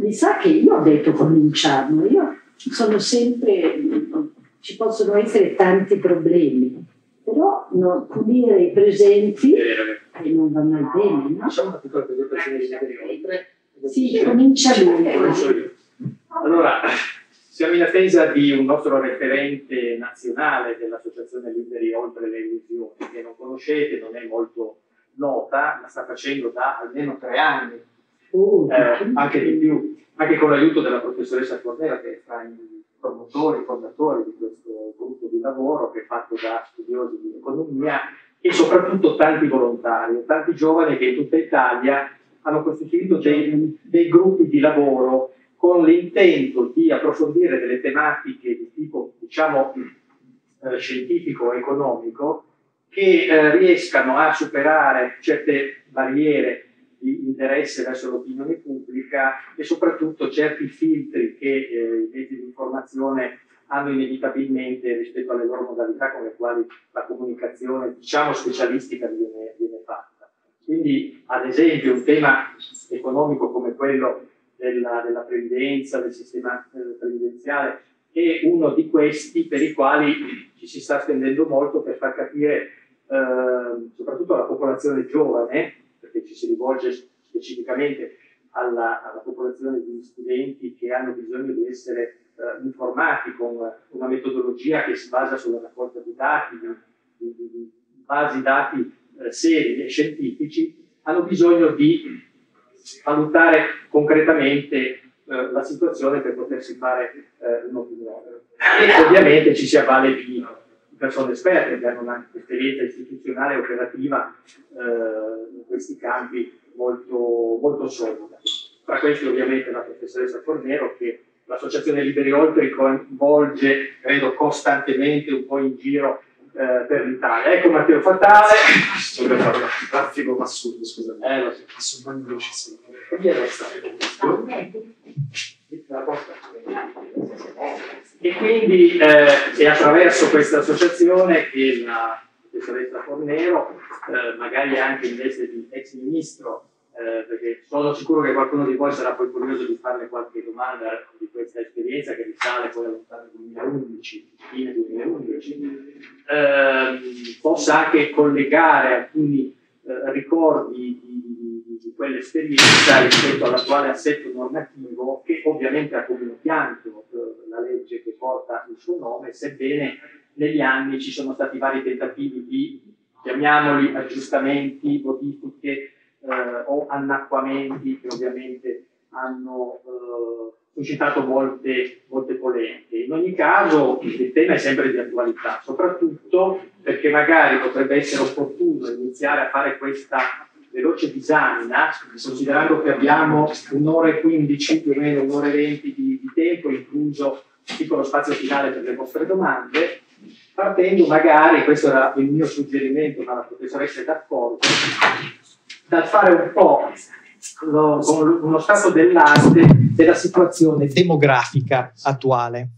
mi sa che io ho detto cominciamo, io sono sempre, ci possono essere tanti problemi, però no, punire i presenti e eh, non va mai bene. No? Facciamo una piccola presentazione di oltre. Sì, comincia lui. Allora, siamo in attesa di un nostro referente nazionale dell'Associazione Liberi Oltre le Illusioni, che non conoscete, non è molto nota, ma sta facendo da almeno tre anni oh, eh, anche di più, anche con l'aiuto della professoressa Cordera che è tra i promotori, fondatori di questo gruppo di lavoro che è fatto da studiosi di economia e soprattutto tanti volontari, tanti giovani che in tutta Italia hanno costituito dei, dei gruppi di lavoro con l'intento di approfondire delle tematiche di tipo, diciamo, eh, scientifico-economico che eh, riescano a superare certe barriere di interesse verso l'opinione pubblica e soprattutto certi filtri che eh, i mezzi di informazione hanno inevitabilmente rispetto alle loro modalità con le quali la comunicazione, diciamo, specialistica viene, viene fatta. Quindi, ad esempio, un tema economico come quello della, della previdenza, del sistema eh, previdenziale, è uno di questi per i quali ci si sta spendendo molto per far capire, eh, soprattutto alla popolazione giovane, perché ci si rivolge specificamente alla, alla popolazione di studenti che hanno bisogno di essere eh, informati con una metodologia che si basa sulla raccolta di dati, di, di, di basi dati eh, seri e scientifici, hanno bisogno di valutare concretamente eh, la situazione per potersi fare eh, un'opinione. E ovviamente ci si avvale di persone esperte che hanno un'esperienza istituzionale e operativa eh, in questi campi molto, molto solida. Tra questi ovviamente la professoressa Fornero che l'associazione Liberi Oltre coinvolge, credo, costantemente un po' in giro eh, per l'Italia. Ecco Matteo Fatale. Sto fare un traffico assurdo, scusami. Eh, lo Passo un po' veloce E via destra. E quindi eh, è attraverso questa associazione che la professoressa Fornero, eh, magari anche in veste di ex ministro eh, perché sono sicuro che qualcuno di voi sarà poi curioso di farle qualche domanda di questa esperienza che risale poi all'anno 2011, fine 2011, eh, possa anche collegare alcuni eh, ricordi di, di, di quell'esperienza rispetto all'attuale assetto normativo che ovviamente ha come impianto eh, la legge che porta il suo nome, sebbene negli anni ci sono stati vari tentativi di, chiamiamoli, aggiustamenti, modifiche, eh, o annacquamenti che ovviamente hanno eh, suscitato molte, molte polemiche. In ogni caso il tema è sempre di attualità, soprattutto perché magari potrebbe essere opportuno iniziare a fare questa veloce disamina, considerando che abbiamo un'ora e quindici, più o meno un'ora e venti di, di tempo, incluso un piccolo spazio finale per le vostre domande, partendo magari, questo era il mio suggerimento, ma la professoressa è d'accordo, dal fare un po' lo, uno stato dell'arte della situazione demografica attuale.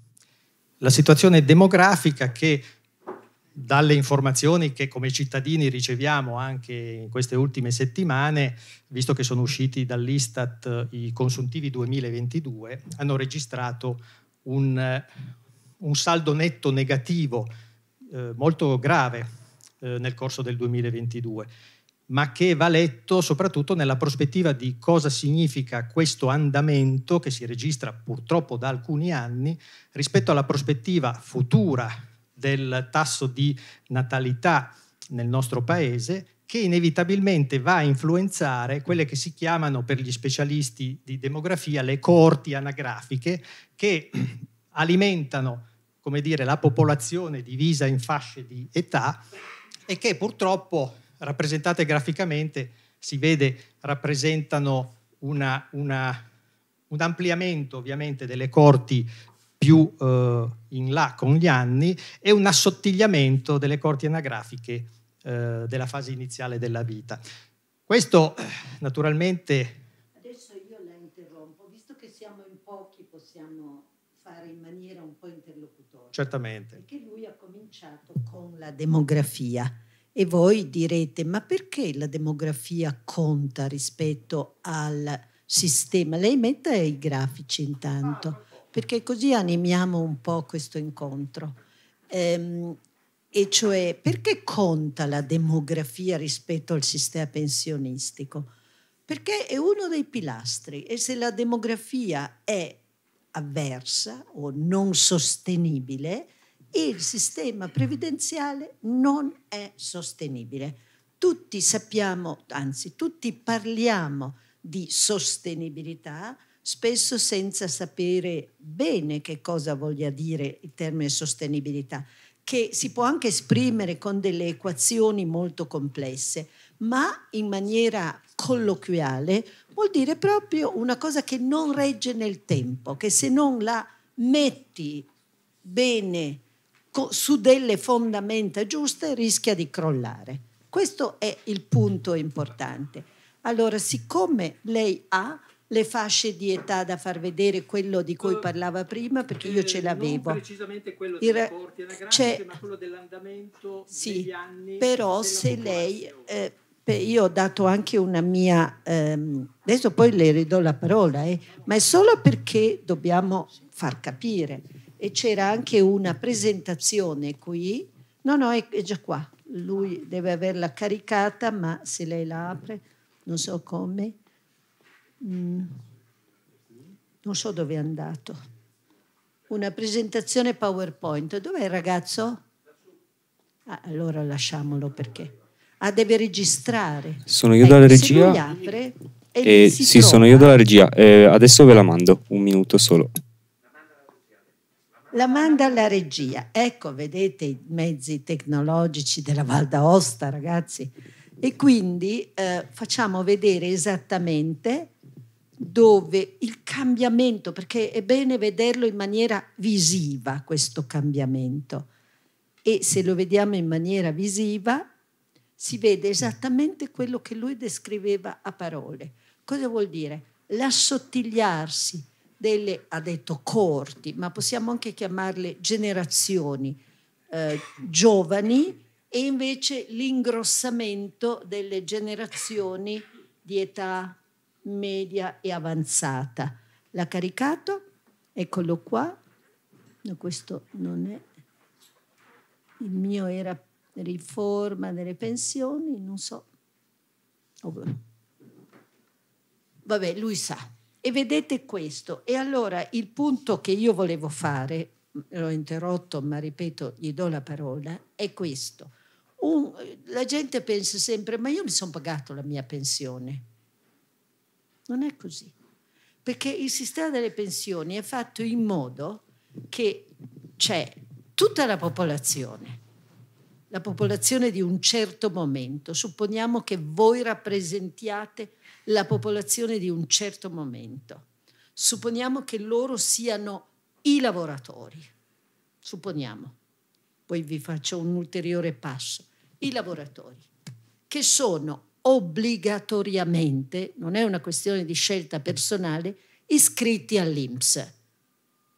La situazione demografica che dalle informazioni che come cittadini riceviamo anche in queste ultime settimane, visto che sono usciti dall'Istat i consuntivi 2022, hanno registrato un, un saldo netto negativo eh, molto grave eh, nel corso del 2022 ma che va letto soprattutto nella prospettiva di cosa significa questo andamento che si registra purtroppo da alcuni anni rispetto alla prospettiva futura del tasso di natalità nel nostro paese che inevitabilmente va a influenzare quelle che si chiamano per gli specialisti di demografia le coorti anagrafiche che alimentano come dire, la popolazione divisa in fasce di età e che purtroppo rappresentate graficamente, si vede, rappresentano una, una, un ampliamento ovviamente delle corti più eh, in là con gli anni e un assottigliamento delle corti anagrafiche eh, della fase iniziale della vita. Questo naturalmente... Adesso io la interrompo, visto che siamo in pochi possiamo fare in maniera un po' interlocutoria. Certamente. Perché lui ha cominciato con la demografia e voi direte, ma perché la demografia conta rispetto al sistema? Lei metta i grafici intanto, perché così animiamo un po' questo incontro. Ehm, e cioè, perché conta la demografia rispetto al sistema pensionistico? Perché è uno dei pilastri e se la demografia è avversa o non sostenibile, il sistema previdenziale non è sostenibile. Tutti sappiamo, anzi tutti parliamo di sostenibilità, spesso senza sapere bene che cosa voglia dire il termine sostenibilità, che si può anche esprimere con delle equazioni molto complesse, ma in maniera colloquiale vuol dire proprio una cosa che non regge nel tempo, che se non la metti bene su delle fondamenta giuste rischia di crollare. Questo è il punto importante. Allora, siccome lei ha le fasce di età da far vedere quello di cui eh, parlava prima, perché io ce eh, l'avevo. Non precisamente quello dei rapporti anagrafici, ma quello dell'andamento sì, degli anni. Però se lei... Eh, io ho dato anche una mia... Ehm, adesso poi le ridò la parola, eh, ma è solo perché dobbiamo far capire e c'era anche una presentazione qui. No, no, è, è già qua. Lui deve averla caricata, ma se lei la apre, non so come. Mm. Non so dove è andato. Una presentazione PowerPoint. Dov'è il ragazzo? Ah, allora lasciamolo perché. Ah, deve registrare. Sono io dalla ecco, regia. Apre, e eh, sì, trova. sono io dalla regia. Eh, adesso ve la mando, un minuto solo. La manda alla regia. Ecco, vedete i mezzi tecnologici della Val d'Aosta, ragazzi. E quindi eh, facciamo vedere esattamente dove il cambiamento, perché è bene vederlo in maniera visiva questo cambiamento. E se lo vediamo in maniera visiva, si vede esattamente quello che lui descriveva a parole. Cosa vuol dire? L'assottigliarsi, delle, ha detto, coorti, ma possiamo anche chiamarle generazioni eh, giovani e invece l'ingrossamento delle generazioni di età media e avanzata. L'ha caricato? Eccolo qua. No, questo non è. Il mio era riforma delle pensioni, non so. Oh, vabbè, lui sa. E vedete questo. E allora il punto che io volevo fare, l'ho interrotto, ma ripeto, gli do la parola, è questo. Un, la gente pensa sempre, ma io mi sono pagato la mia pensione. Non è così. Perché il sistema delle pensioni è fatto in modo che c'è tutta la popolazione, la popolazione di un certo momento. Supponiamo che voi rappresentiate la popolazione di un certo momento. Supponiamo che loro siano i lavoratori. Supponiamo. Poi vi faccio un ulteriore passo. I lavoratori che sono obbligatoriamente, non è una questione di scelta personale, iscritti all'INPS.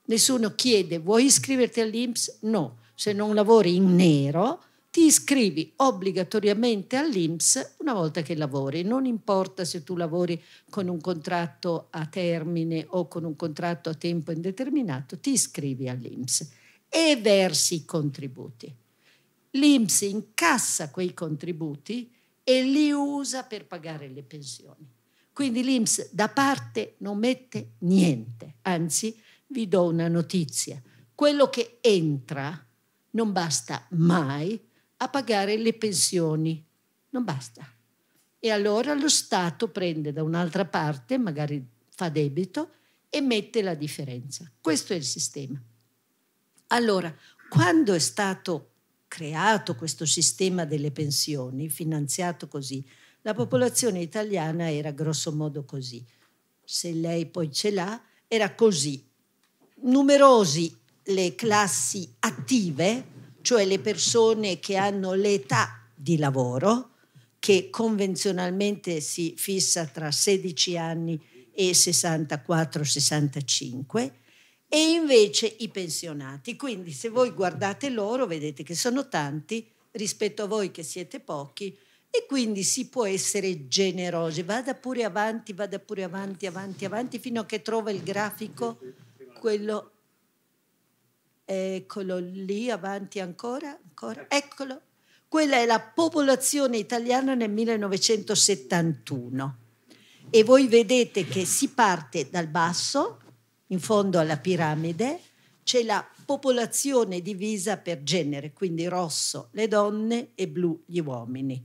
Nessuno chiede vuoi iscriverti all'INPS? No, se non lavori in nero ti iscrivi obbligatoriamente all'INPS una volta che lavori, non importa se tu lavori con un contratto a termine o con un contratto a tempo indeterminato, ti iscrivi all'INPS e versi i contributi. L'INPS incassa quei contributi e li usa per pagare le pensioni. Quindi l'INPS da parte non mette niente, anzi vi do una notizia, quello che entra non basta mai a pagare le pensioni. Non basta. E allora lo Stato prende da un'altra parte, magari fa debito, e mette la differenza. Questo è il sistema. Allora, quando è stato creato questo sistema delle pensioni, finanziato così, la popolazione italiana era grossomodo così. Se lei poi ce l'ha, era così. Numerosi le classi attive cioè le persone che hanno l'età di lavoro, che convenzionalmente si fissa tra 16 anni e 64-65, e invece i pensionati. Quindi se voi guardate loro vedete che sono tanti rispetto a voi che siete pochi e quindi si può essere generosi. Vada pure avanti, vada pure avanti, avanti, avanti, fino a che trova il grafico, quello Eccolo lì, avanti ancora, ancora, ecco. eccolo. Quella è la popolazione italiana nel 1971. E voi vedete che si parte dal basso, in fondo alla piramide, c'è la popolazione divisa per genere, quindi rosso le donne e blu gli uomini.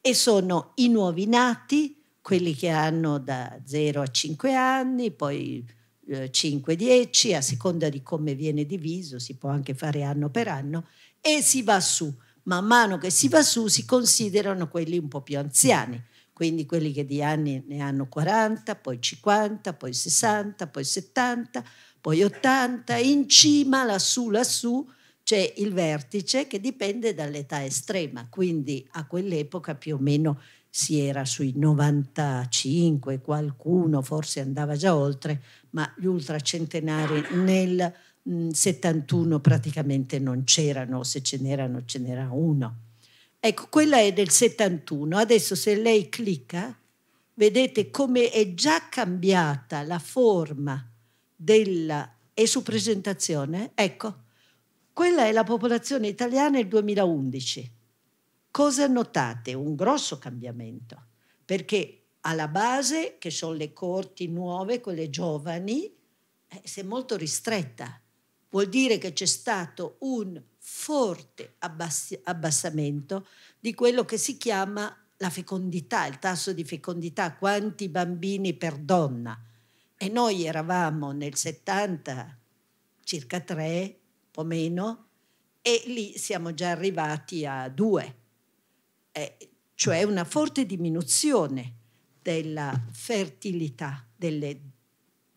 E sono i nuovi nati, quelli che hanno da 0 a 5 anni, poi 5-10, eh, a seconda di come viene diviso, si può anche fare anno per anno, e si va su. Man mano che si va su si considerano quelli un po' più anziani, quindi quelli che di anni ne hanno 40, poi 50, poi 60, poi 70, poi 80, in cima, lassù, lassù, c'è il vertice che dipende dall'età estrema, quindi a quell'epoca più o meno si era sui 95, qualcuno forse andava già oltre, ma gli ultracentenari nel 71 mm, praticamente non c'erano, se ce n'erano ce n'era uno. Ecco, quella è del 71. Adesso se lei clicca, vedete come è già cambiata la forma della... E su presentazione? Ecco, quella è la popolazione italiana nel 2011. Cosa notate? Un grosso cambiamento, perché alla base, che sono le corti nuove, quelle giovani, eh, si è molto ristretta. Vuol dire che c'è stato un forte abbass- abbassamento di quello che si chiama la fecondità, il tasso di fecondità, quanti bambini per donna. E noi eravamo nel 70 circa 3, un po' meno, e lì siamo già arrivati a 2 eh, cioè una forte diminuzione della fertilità delle,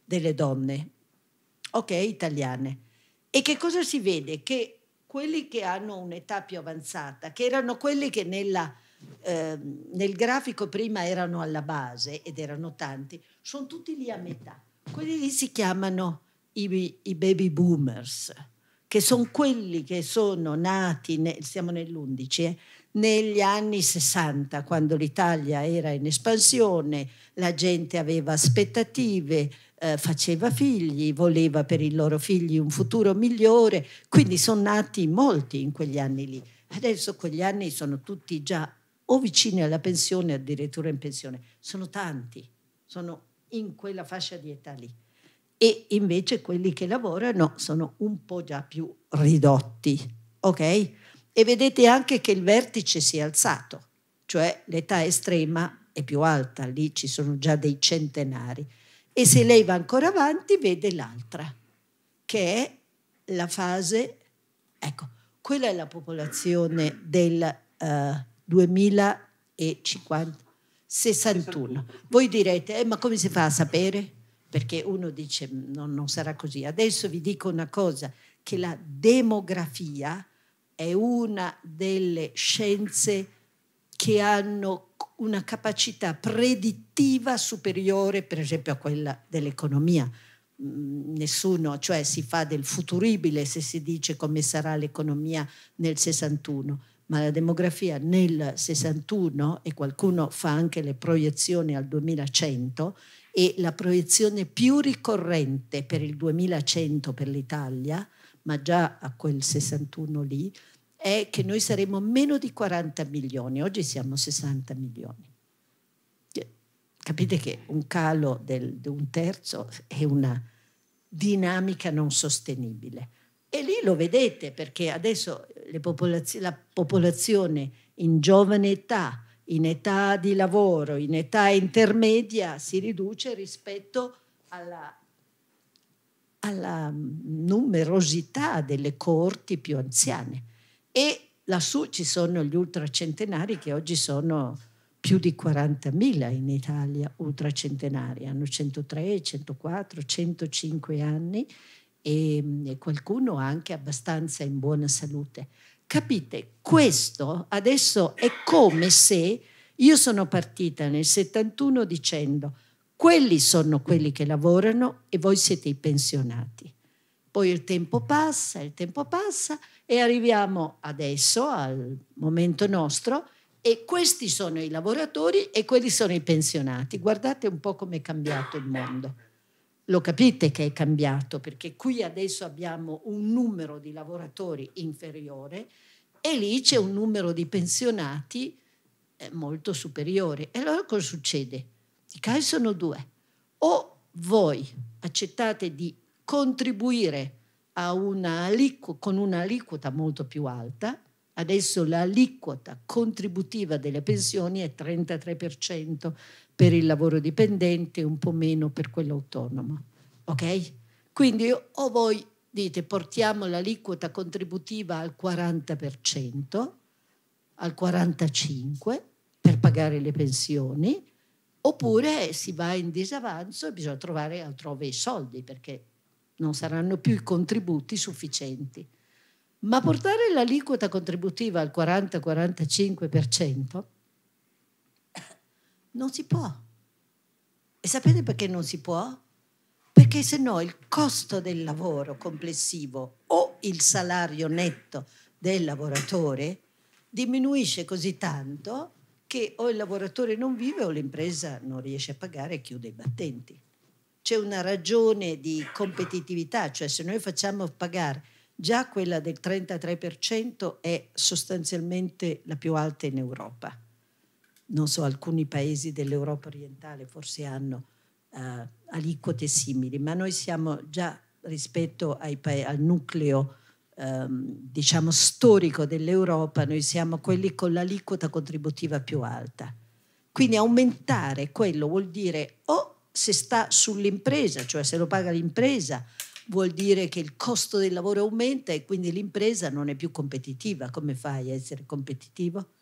delle donne, ok, italiane. E che cosa si vede? Che quelli che hanno un'età più avanzata, che erano quelli che nella, eh, nel grafico prima erano alla base ed erano tanti, sono tutti lì a metà. Quelli lì si chiamano i, i baby boomers, che sono quelli che sono nati, ne, siamo nell'11, eh, negli anni 60, quando l'Italia era in espansione, la gente aveva aspettative, eh, faceva figli, voleva per i loro figli un futuro migliore, quindi sono nati molti in quegli anni lì. Adesso quegli anni sono tutti già o vicini alla pensione, addirittura in pensione, sono tanti, sono in quella fascia di età lì. E invece quelli che lavorano sono un po' già più ridotti, ok? e vedete anche che il vertice si è alzato, cioè l'età estrema è più alta, lì ci sono già dei centenari. E se lei va ancora avanti vede l'altra, che è la fase, ecco, quella è la popolazione del uh, eh, 2050. Voi direte, eh, ma come si fa a sapere? Perché uno dice, mm, no, non sarà così. Adesso vi dico una cosa, che la demografia è una delle scienze che hanno una capacità predittiva superiore, per esempio, a quella dell'economia. Mm, nessuno, cioè si fa del futuribile se si dice come sarà l'economia nel 61, ma la demografia nel 61 e qualcuno fa anche le proiezioni al 2100 e la proiezione più ricorrente per il 2100 per l'Italia ma già a quel 61 lì, è che noi saremo meno di 40 milioni, oggi siamo 60 milioni. Cioè, capite che un calo del, di un terzo è una dinamica non sostenibile. E lì lo vedete perché adesso popolaz- la popolazione in giovane età, in età di lavoro, in età intermedia si riduce rispetto alla alla numerosità delle coorti più anziane e lassù ci sono gli ultracentenari che oggi sono più di 40.000 in Italia ultracentenari, hanno 103, 104, 105 anni e, e qualcuno anche abbastanza in buona salute. Capite, questo adesso è come se io sono partita nel 71 dicendo quelli sono quelli che lavorano e voi siete i pensionati. Poi il tempo passa, il tempo passa e arriviamo adesso al momento nostro e questi sono i lavoratori e quelli sono i pensionati. Guardate un po' come è cambiato il mondo. Lo capite che è cambiato perché qui adesso abbiamo un numero di lavoratori inferiore e lì c'è un numero di pensionati eh, molto superiore. E allora cosa succede? I casi sono due. O voi accettate di contribuire una aliquota, con un'aliquota molto più alta, adesso l'aliquota contributiva delle pensioni è 33% per il lavoro dipendente e un po' meno per quello autonomo. Ok? Quindi o voi dite portiamo l'aliquota contributiva al 40%, al 45% per pagare le pensioni, oppure si va in disavanzo e bisogna trovare altrove i soldi perché non saranno più i contributi sufficienti. Ma portare l'aliquota contributiva al 40-45% non si può. E sapete perché non si può? Perché se no il costo del lavoro complessivo o il salario netto del lavoratore diminuisce così tanto che o il lavoratore non vive o l'impresa non riesce a pagare e chiude i battenti. C'è una ragione di competitività, cioè se noi facciamo pagare già quella del 33% è sostanzialmente la più alta in Europa. Non so, alcuni paesi dell'Europa orientale forse hanno uh, aliquote simili, ma noi siamo già rispetto ai, al nucleo ehm, diciamo, storico dell'Europa noi siamo quelli con l'aliquota contributiva più alta. Quindi aumentare quello vuol dire o se sta sull'impresa, cioè se lo paga l'impresa, vuol dire che il costo del lavoro aumenta e quindi l'impresa non è più competitiva. Come fai a essere competitivo?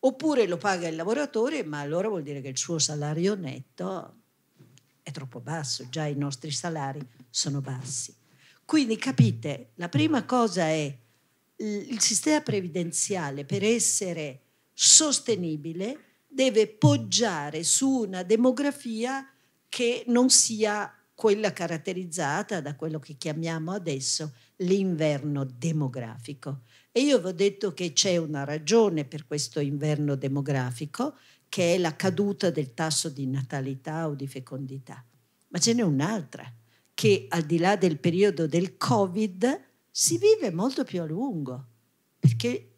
Oppure lo paga il lavoratore, ma allora vuol dire che il suo salario netto è troppo basso, già i nostri salari sono bassi. Quindi capite, la prima cosa è il sistema previdenziale per essere sostenibile deve poggiare su una demografia che non sia quella caratterizzata da quello che chiamiamo adesso l'inverno demografico. E io vi ho detto che c'è una ragione per questo inverno demografico, che è la caduta del tasso di natalità o di fecondità, ma ce n'è un'altra che al di là del periodo del Covid si vive molto più a lungo, perché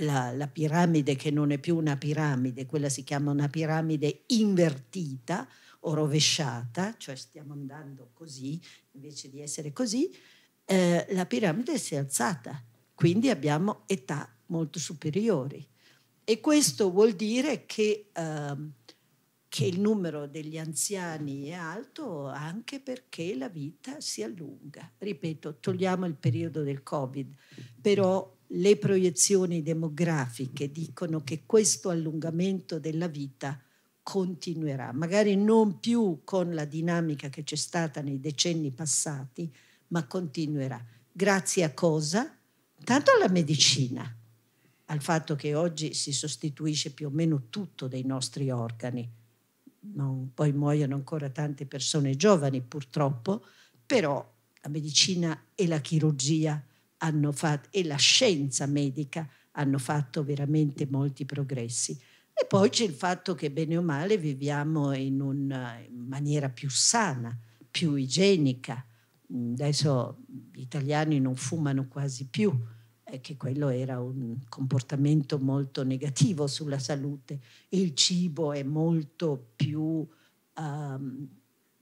la, la, piramide che non è più una piramide, quella si chiama una piramide invertita o rovesciata, cioè stiamo andando così invece di essere così, eh, la piramide si è alzata, quindi abbiamo età molto superiori. E questo vuol dire che... Eh, che il numero degli anziani è alto anche perché la vita si allunga. Ripeto, togliamo il periodo del Covid, però le proiezioni demografiche dicono che questo allungamento della vita continuerà, magari non più con la dinamica che c'è stata nei decenni passati, ma continuerà. Grazie a cosa? Tanto alla medicina, al fatto che oggi si sostituisce più o meno tutto dei nostri organi non, poi muoiono ancora tante persone giovani purtroppo, però la medicina e la chirurgia fatto, e la scienza medica hanno fatto veramente molti progressi. E poi c'è il fatto che bene o male viviamo in una in maniera più sana, più igienica. Adesso gli italiani non fumano quasi più, che quello era un comportamento molto negativo sulla salute. Il cibo è molto più, um,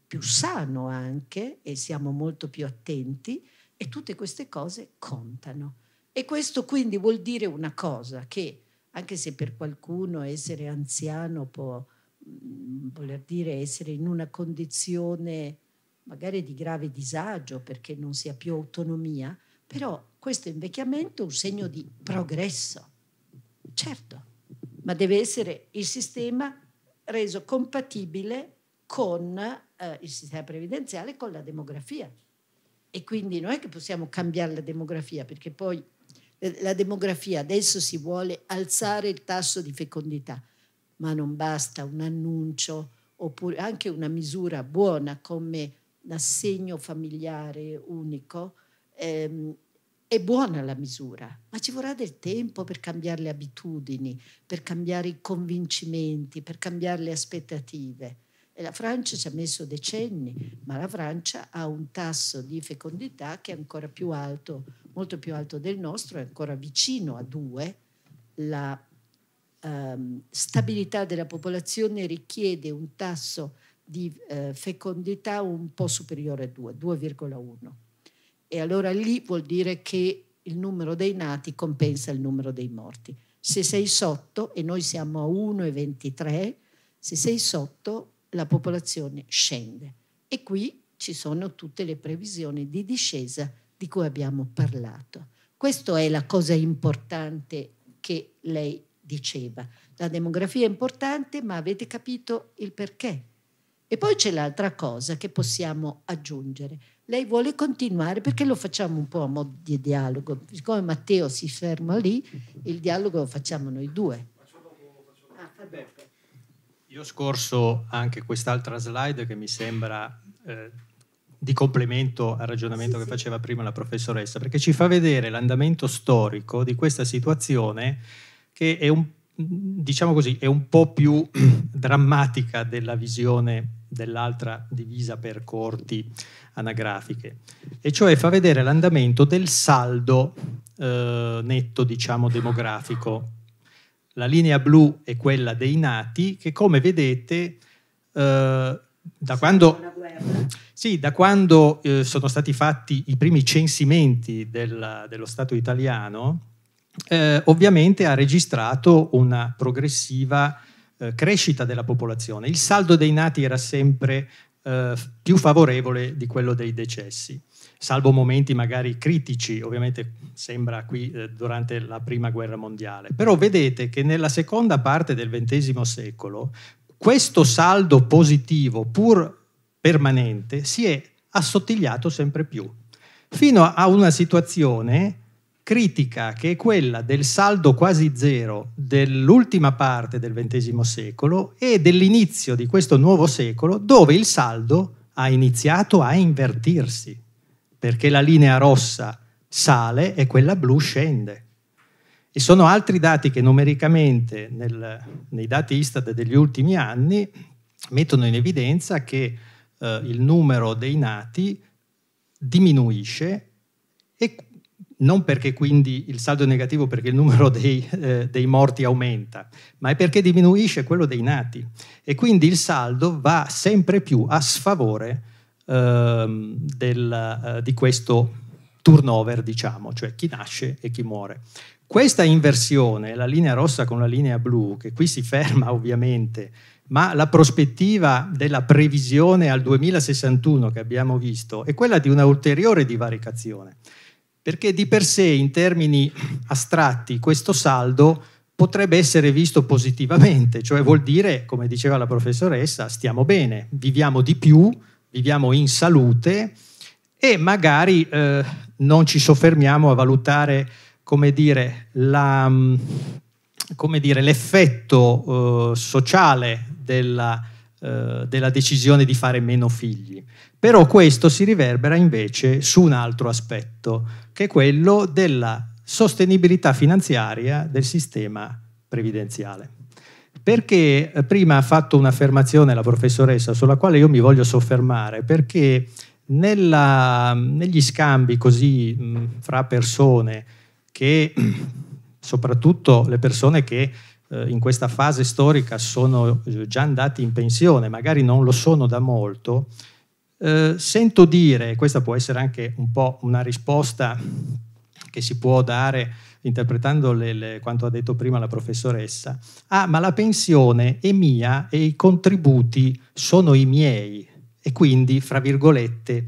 più sano anche e siamo molto più attenti e tutte queste cose contano. E questo quindi vuol dire una cosa che anche se per qualcuno essere anziano può mm, voler dire essere in una condizione magari di grave disagio perché non si ha più autonomia, però questo invecchiamento un segno di progresso. Certo, ma deve essere il sistema reso compatibile con eh, il sistema previdenziale, con la demografia. E quindi non è che possiamo cambiare la demografia, perché poi eh, la demografia adesso si vuole alzare il tasso di fecondità, ma non basta un annuncio oppure anche una misura buona come l'assegno familiare unico ehm, è buona la misura, ma ci vorrà del tempo per cambiare le abitudini, per cambiare i convincimenti, per cambiare le aspettative. E la Francia ci ha messo decenni, ma la Francia ha un tasso di fecondità che è ancora più alto, molto più alto del nostro, è ancora vicino a due. La ehm, stabilità della popolazione richiede un tasso di eh, fecondità un po' superiore a 2, 2,1 e allora lì vuol dire che il numero dei nati compensa il numero dei morti. Se sei sotto, e noi siamo a 1,23, se sei sotto la popolazione scende. E qui ci sono tutte le previsioni di discesa di cui abbiamo parlato. Questa è la cosa importante che lei diceva. La demografia è importante, ma avete capito il perché. E poi c'è l'altra cosa che possiamo aggiungere lei vuole continuare perché lo facciamo un po' a modo di dialogo. Siccome Matteo si ferma lì, il dialogo lo facciamo noi due. Io ho scorso anche quest'altra slide che mi sembra eh, di complemento al ragionamento sì, che faceva prima la professoressa, perché ci fa vedere l'andamento storico di questa situazione che è un, diciamo così, è un po' più drammatica della visione dell'altra divisa per corti anagrafiche, e cioè fa vedere l'andamento del saldo eh, netto, diciamo, demografico. La linea blu è quella dei nati che, come vedete, eh, da quando, sì, da quando eh, sono stati fatti i primi censimenti del, dello Stato italiano, eh, ovviamente ha registrato una progressiva eh, crescita della popolazione. Il saldo dei nati era sempre eh, più favorevole di quello dei decessi, salvo momenti magari critici, ovviamente sembra qui eh, durante la Prima Guerra Mondiale. Però vedete che nella seconda parte del XX secolo questo saldo positivo, pur permanente, si è assottigliato sempre più, fino a una situazione critica che è quella del saldo quasi zero dell'ultima parte del XX secolo e dell'inizio di questo nuovo secolo dove il saldo ha iniziato a invertirsi, perché la linea rossa sale e quella blu scende. E sono altri dati che numericamente nel, nei dati Istat degli ultimi anni mettono in evidenza che eh, il numero dei nati diminuisce e non perché quindi il saldo è negativo perché il numero dei, eh, dei, morti aumenta, ma è perché diminuisce quello dei nati e quindi il saldo va sempre più a sfavore eh, del, eh, di questo turnover, diciamo, cioè chi nasce e chi muore. Questa inversione, la linea rossa con la linea blu, che qui si ferma ovviamente, ma la prospettiva della previsione al 2061 che abbiamo visto è quella di una ulteriore divaricazione perché di per sé in termini astratti questo saldo potrebbe essere visto positivamente, cioè vuol dire, come diceva la professoressa, stiamo bene, viviamo di più, viviamo in salute e magari eh, non ci soffermiamo a valutare come dire, la, mm, come dire, l'effetto eh, sociale della, eh, della decisione di fare meno figli. Però questo si riverbera invece su un altro aspetto, che è quello della sostenibilità finanziaria del sistema previdenziale. Perché eh, prima ha fatto un'affermazione la professoressa sulla quale io mi voglio soffermare, perché nella, negli scambi così mh, fra persone che soprattutto le persone che eh, in questa fase storica sono eh, già andati in pensione, magari non lo sono da molto, eh, sento dire, e questa può essere anche un po' una risposta che si può dare interpretando le, le, quanto ha detto prima la professoressa, ah ma la pensione è mia e i contributi sono i miei e quindi, fra virgolette,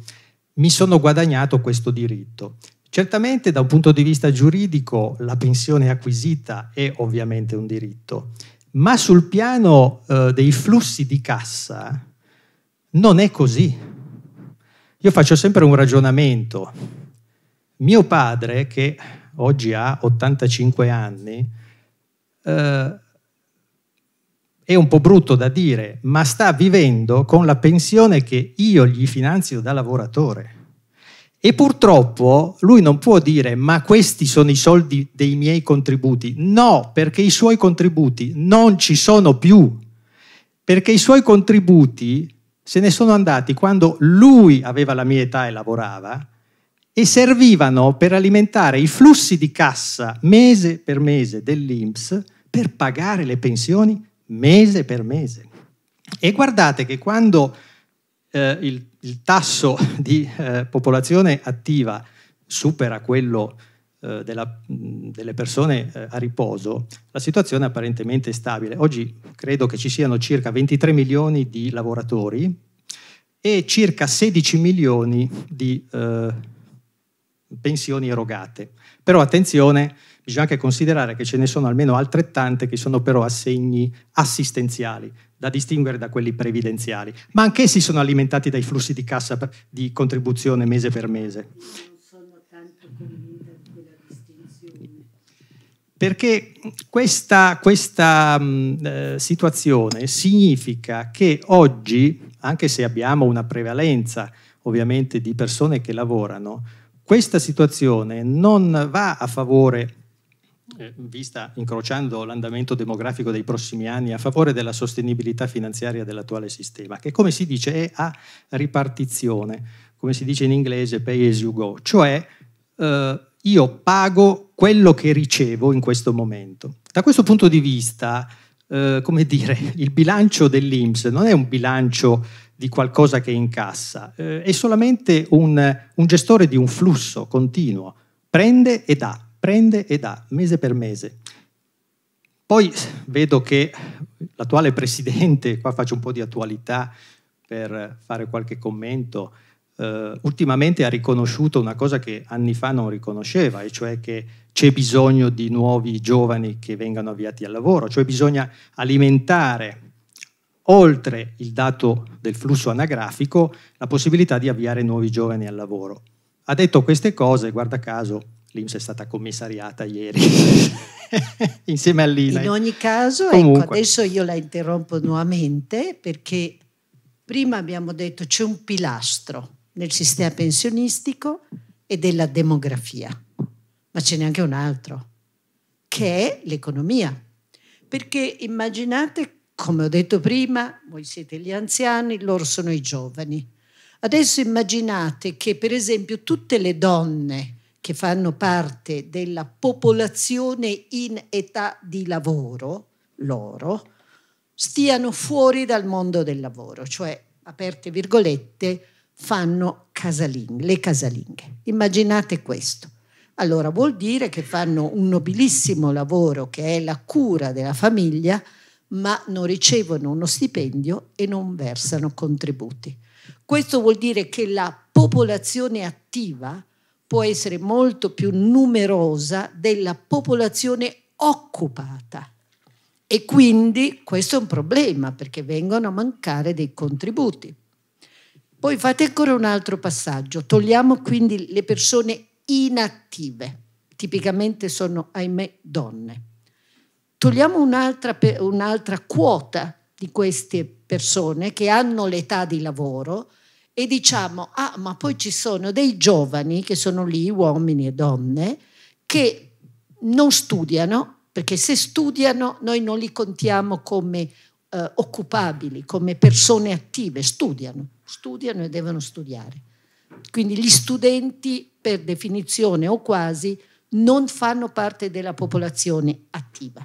mi sono guadagnato questo diritto. Certamente da un punto di vista giuridico la pensione acquisita è ovviamente un diritto, ma sul piano eh, dei flussi di cassa non è così. Io faccio sempre un ragionamento. Mio padre, che oggi ha 85 anni, eh, è un po' brutto da dire, ma sta vivendo con la pensione che io gli finanzio da lavoratore. E purtroppo lui non può dire ma questi sono i soldi dei miei contributi. No, perché i suoi contributi non ci sono più. Perché i suoi contributi se ne sono andati quando lui aveva la mia età e lavorava e servivano per alimentare i flussi di cassa mese per mese dell'INPS per pagare le pensioni mese per mese. E guardate che quando eh, il il tasso di eh, popolazione attiva supera quello eh, della, delle persone eh, a riposo, la situazione è apparentemente stabile. Oggi credo che ci siano circa 23 milioni di lavoratori e circa 16 milioni di eh, pensioni erogate. Però attenzione, bisogna anche considerare che ce ne sono almeno altrettante che sono però assegni assistenziali, da distinguere da quelli previdenziali, ma anch'essi sono alimentati dai flussi di cassa per, di contribuzione mese per mese. Sono tanto di quella distinzione. Perché questa, questa mh, eh, situazione significa che oggi, anche se abbiamo una prevalenza ovviamente di persone che lavorano, questa situazione non va a favore eh, vista incrociando l'andamento demografico dei prossimi anni a favore della sostenibilità finanziaria dell'attuale sistema, che come si dice è a ripartizione, come si dice in inglese pay as you go, cioè eh, io pago quello che ricevo in questo momento. Da questo punto di vista, eh, come dire, il bilancio dell'Inps non è un bilancio di qualcosa che incassa, eh, è solamente un, un gestore di un flusso continuo, prende e dà prende e dà mese per mese. Poi vedo che l'attuale presidente, qua faccio un po' di attualità per fare qualche commento, Uh, ultimamente ha riconosciuto una cosa che anni fa non riconosceva, e cioè che c'è bisogno di nuovi giovani che vengano avviati al lavoro, cioè bisogna alimentare oltre il dato del flusso anagrafico la possibilità di avviare nuovi giovani al lavoro. Ha detto queste cose, guarda caso, L'Inps è stata commissariata ieri insieme all'INAI. In ogni caso, ecco, adesso io la interrompo nuovamente perché prima abbiamo detto c'è un pilastro nel sistema pensionistico e della demografia, ma ce n'è anche un altro, che è l'economia. Perché immaginate, come ho detto prima, voi siete gli anziani, loro sono i giovani. Adesso immaginate che per esempio tutte le donne che fanno parte della popolazione in età di lavoro, loro, stiano fuori dal mondo del lavoro, cioè, aperte virgolette, fanno casalinghe, le casalinghe. Immaginate questo. Allora vuol dire che fanno un nobilissimo lavoro che è la cura della famiglia, ma non ricevono uno stipendio e non versano contributi. Questo vuol dire che la popolazione attiva può essere molto più numerosa della popolazione occupata. E quindi questo è un problema perché vengono a mancare dei contributi. Poi fate ancora un altro passaggio, togliamo quindi le persone inattive, tipicamente sono ahimè donne. Togliamo un'altra, un'altra quota di queste persone che hanno l'età di lavoro, e diciamo, ah, ma poi ci sono dei giovani che sono lì, uomini e donne, che non studiano, perché se studiano noi non li contiamo come eh, occupabili, come persone attive, studiano, studiano e devono studiare. Quindi gli studenti, per definizione o quasi, non fanno parte della popolazione attiva.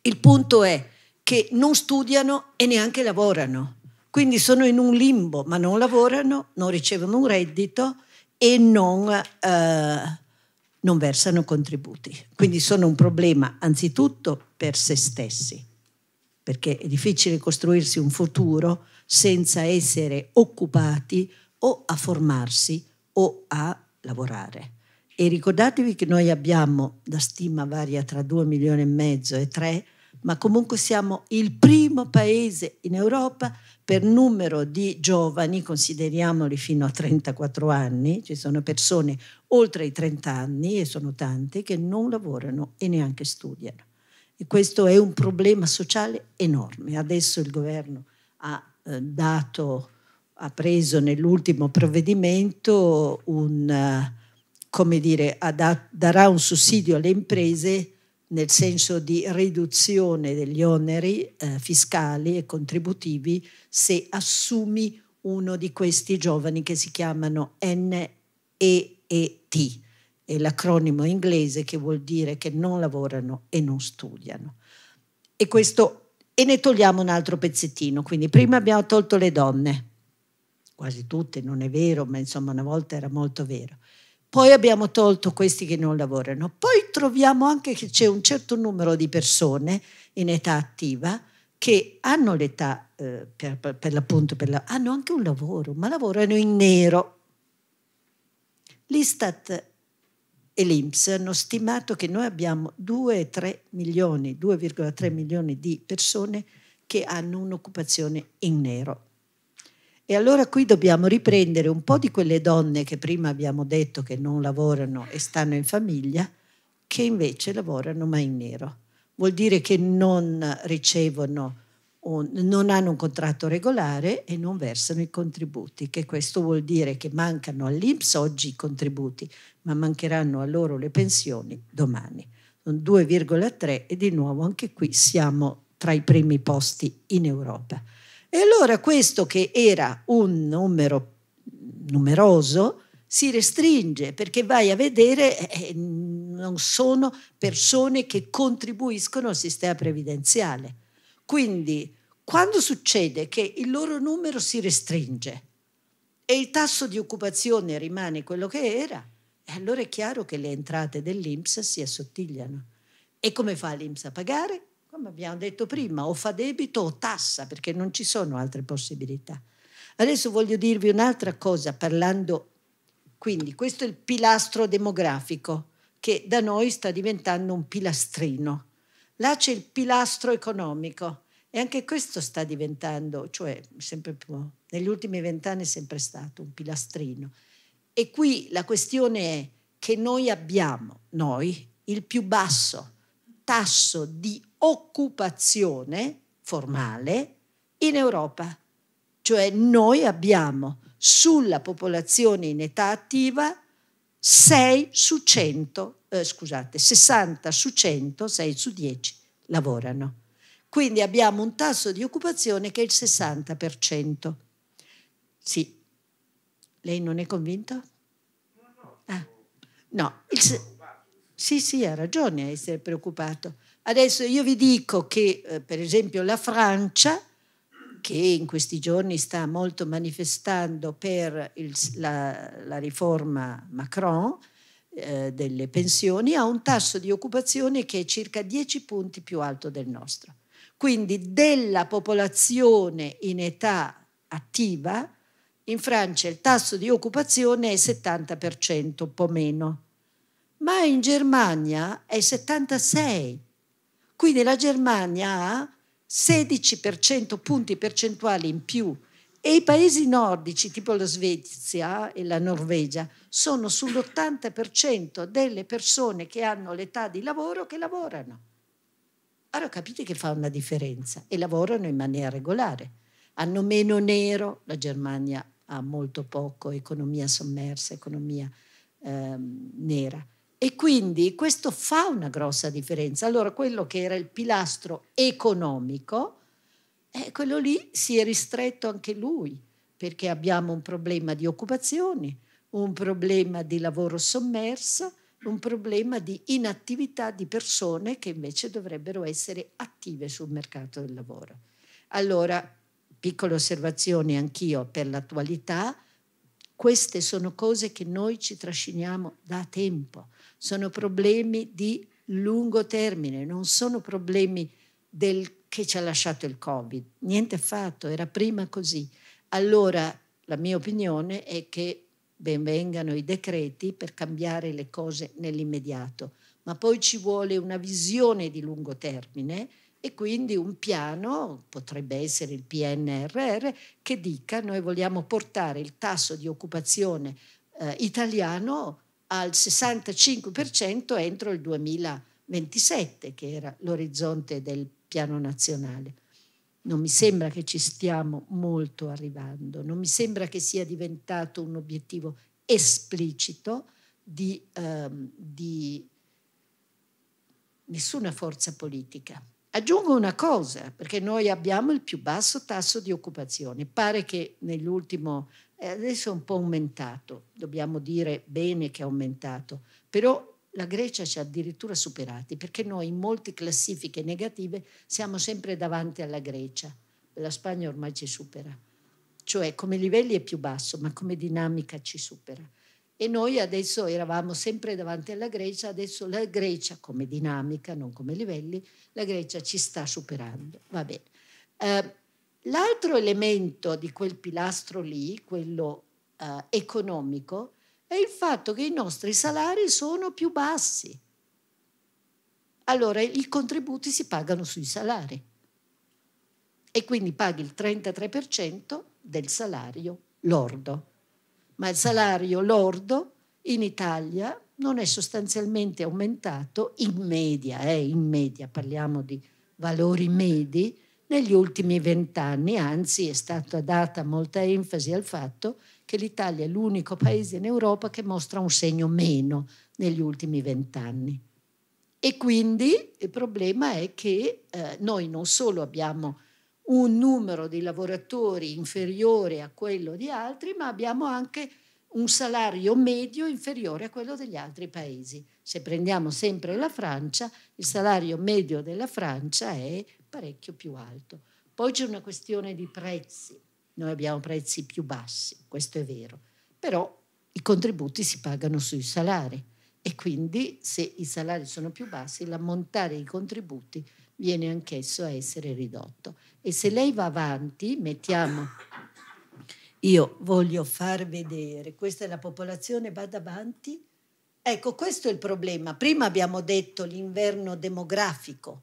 Il punto è che non studiano e neanche lavorano quindi sono in un limbo, ma non lavorano, non ricevono un reddito e non, eh, non versano contributi. Quindi sono un problema anzitutto per se stessi, perché è difficile costruirsi un futuro senza essere occupati o a formarsi o a lavorare. E ricordatevi che noi abbiamo, la stima varia tra 2 milioni e mezzo e 3, ma comunque siamo il primo paese in Europa per numero di giovani, consideriamoli fino a 34 anni, ci sono persone oltre i 30 anni, e sono tante, che non lavorano e neanche studiano. E questo è un problema sociale enorme. Adesso il governo ha eh, dato, ha preso nell'ultimo provvedimento un, eh, come dire, da, darà un sussidio alle imprese nel senso di riduzione degli oneri eh, fiscali e contributivi se assumi uno di questi giovani che si chiamano NEET, è l'acronimo inglese che vuol dire che non lavorano e non studiano. E, questo, e ne togliamo un altro pezzettino, quindi prima abbiamo tolto le donne, quasi tutte, non è vero, ma insomma una volta era molto vero. Poi abbiamo tolto questi che non lavorano. Poi troviamo anche che c'è un certo numero di persone in età attiva che hanno l'età, eh, per, per, l'appunto, per la, hanno anche un lavoro, ma lavorano in nero. L'Istat e l'Inps hanno stimato che noi abbiamo 2,3 milioni, 2,3 milioni di persone che hanno un'occupazione in nero. E allora qui dobbiamo riprendere un po' di quelle donne che prima abbiamo detto che non lavorano e stanno in famiglia, che invece lavorano ma in nero. Vuol dire che non ricevono, non hanno un contratto regolare e non versano i contributi, che questo vuol dire che mancano all'Inps oggi i contributi, ma mancheranno a loro le pensioni domani. 2,3 e di nuovo anche qui siamo tra i primi posti in Europa. E allora questo che era un numero numeroso si restringe perché vai a vedere eh, eh, non sono persone che contribuiscono al sistema previdenziale. Quindi quando succede che il loro numero si restringe e il tasso di occupazione rimane quello che era, eh, allora è chiaro che le entrate dell'Inps si assottigliano. E come fa l'Inps a pagare? come abbiamo detto prima, o fa debito o tassa, perché non ci sono altre possibilità. Adesso voglio dirvi un'altra cosa, parlando, quindi questo è il pilastro demografico, che da noi sta diventando un pilastrino. Là c'è il pilastro economico e anche questo sta diventando, cioè sempre più, negli ultimi vent'anni è sempre stato un pilastrino. E qui la questione è che noi abbiamo, noi, il più basso tasso di occupazione formale in Europa. Cioè noi abbiamo sulla popolazione in età attiva 6 su 100, eh, scusate, 60 su 100, 6 su 10 lavorano. Quindi abbiamo un tasso di occupazione che è il 60%. Sì, lei non è convinto? Ah, no, il, sì, sì, ha ragione a essere preoccupato. Adesso io vi dico che, eh, per esempio, la Francia, che in questi giorni sta molto manifestando per il, la, la, riforma Macron eh, delle pensioni, ha un tasso di occupazione che è circa 10 punti più alto del nostro. Quindi della popolazione in età attiva, in Francia il tasso di occupazione è 70%, un po' meno ma in Germania è 76. Quindi la Germania ha 16% punti percentuali in più e i paesi nordici, tipo la Svezia e la Norvegia, sono sull'80% delle persone che hanno l'età di lavoro che lavorano. Allora capite che fa una differenza e lavorano in maniera regolare. Hanno meno nero, la Germania ha molto poco, economia sommersa, economia ehm, nera e quindi questo fa una grossa differenza. Allora quello che era il pilastro economico, eh, quello lì si è ristretto anche lui, perché abbiamo un problema di occupazioni, un problema di lavoro sommerso, un problema di inattività di persone che invece dovrebbero essere attive sul mercato del lavoro. Allora, piccole osservazioni anch'io per l'attualità, queste sono cose che noi ci trasciniamo da tempo sono problemi di lungo termine, non sono problemi del, che ci ha lasciato il Covid, niente affatto, era prima così. Allora la mia opinione è che benvengano i decreti per cambiare le cose nell'immediato, ma poi ci vuole una visione di lungo termine e quindi un piano, potrebbe essere il PNRR, che dica noi vogliamo portare il tasso di occupazione eh, italiano al 65% entro il 2027, che era l'orizzonte del piano nazionale. Non mi sembra che ci stiamo molto arrivando, non mi sembra che sia diventato un obiettivo esplicito di, ehm, di nessuna forza politica. Aggiungo una cosa, perché noi abbiamo il più basso tasso di occupazione. Pare che nell'ultimo eh, adesso è un po' aumentato, dobbiamo dire bene che è aumentato, però la Grecia ci ha addirittura superati perché noi in molte classifiche negative siamo sempre davanti alla Grecia, la Spagna ormai ci supera, cioè come livelli è più basso, ma come dinamica ci supera. E noi adesso eravamo sempre davanti alla Grecia, adesso la Grecia come dinamica, non come livelli, la Grecia ci sta superando. Va bene. Eh, L'altro elemento di quel pilastro lì, quello eh, economico, è il fatto che i nostri salari sono più bassi. Allora i contributi si pagano sui salari e quindi paghi il 33% del salario lordo. Ma il salario lordo in Italia non è sostanzialmente aumentato in media, eh, in media parliamo di valori medi, negli ultimi vent'anni, anzi è stata data molta enfasi al fatto che l'Italia è l'unico paese in Europa che mostra un segno meno negli ultimi vent'anni. E quindi il problema è che eh, noi non solo abbiamo un numero di lavoratori inferiore a quello di altri, ma abbiamo anche un salario medio inferiore a quello degli altri paesi. Se prendiamo sempre la Francia, il salario medio della Francia è parecchio più alto. Poi c'è una questione di prezzi. Noi abbiamo prezzi più bassi, questo è vero, però i contributi si pagano sui salari e quindi se i salari sono più bassi l'ammontare dei contributi viene anch'esso a essere ridotto. E se lei va avanti, mettiamo... Io voglio far vedere, questa è la popolazione, vada avanti. Ecco, questo è il problema. Prima abbiamo detto l'inverno demografico,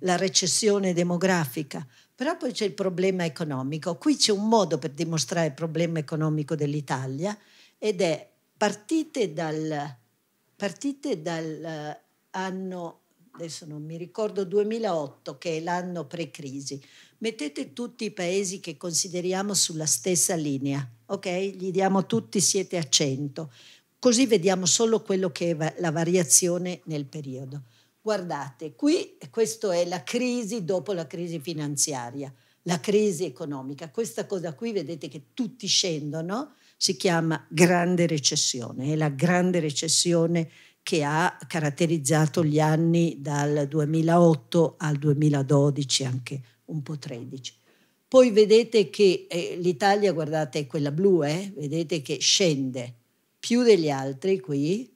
la recessione demografica, però poi c'è il problema economico. Qui c'è un modo per dimostrare il problema economico dell'Italia ed è partite dal, partite dal eh, anno, adesso non mi ricordo, 2008, che è l'anno pre-crisi. Mettete tutti i paesi che consideriamo sulla stessa linea, ok? Gli diamo tutti siete a 100, così vediamo solo quello che è la variazione nel periodo. Guardate, qui questa è la crisi dopo la crisi finanziaria, la crisi economica. Questa cosa qui vedete che tutti scendono, si chiama grande recessione, è la grande recessione che ha caratterizzato gli anni dal 2008 al 2012, anche un po' 13. Poi vedete che eh, l'Italia, guardate, è quella blu, eh? vedete che scende più degli altri qui,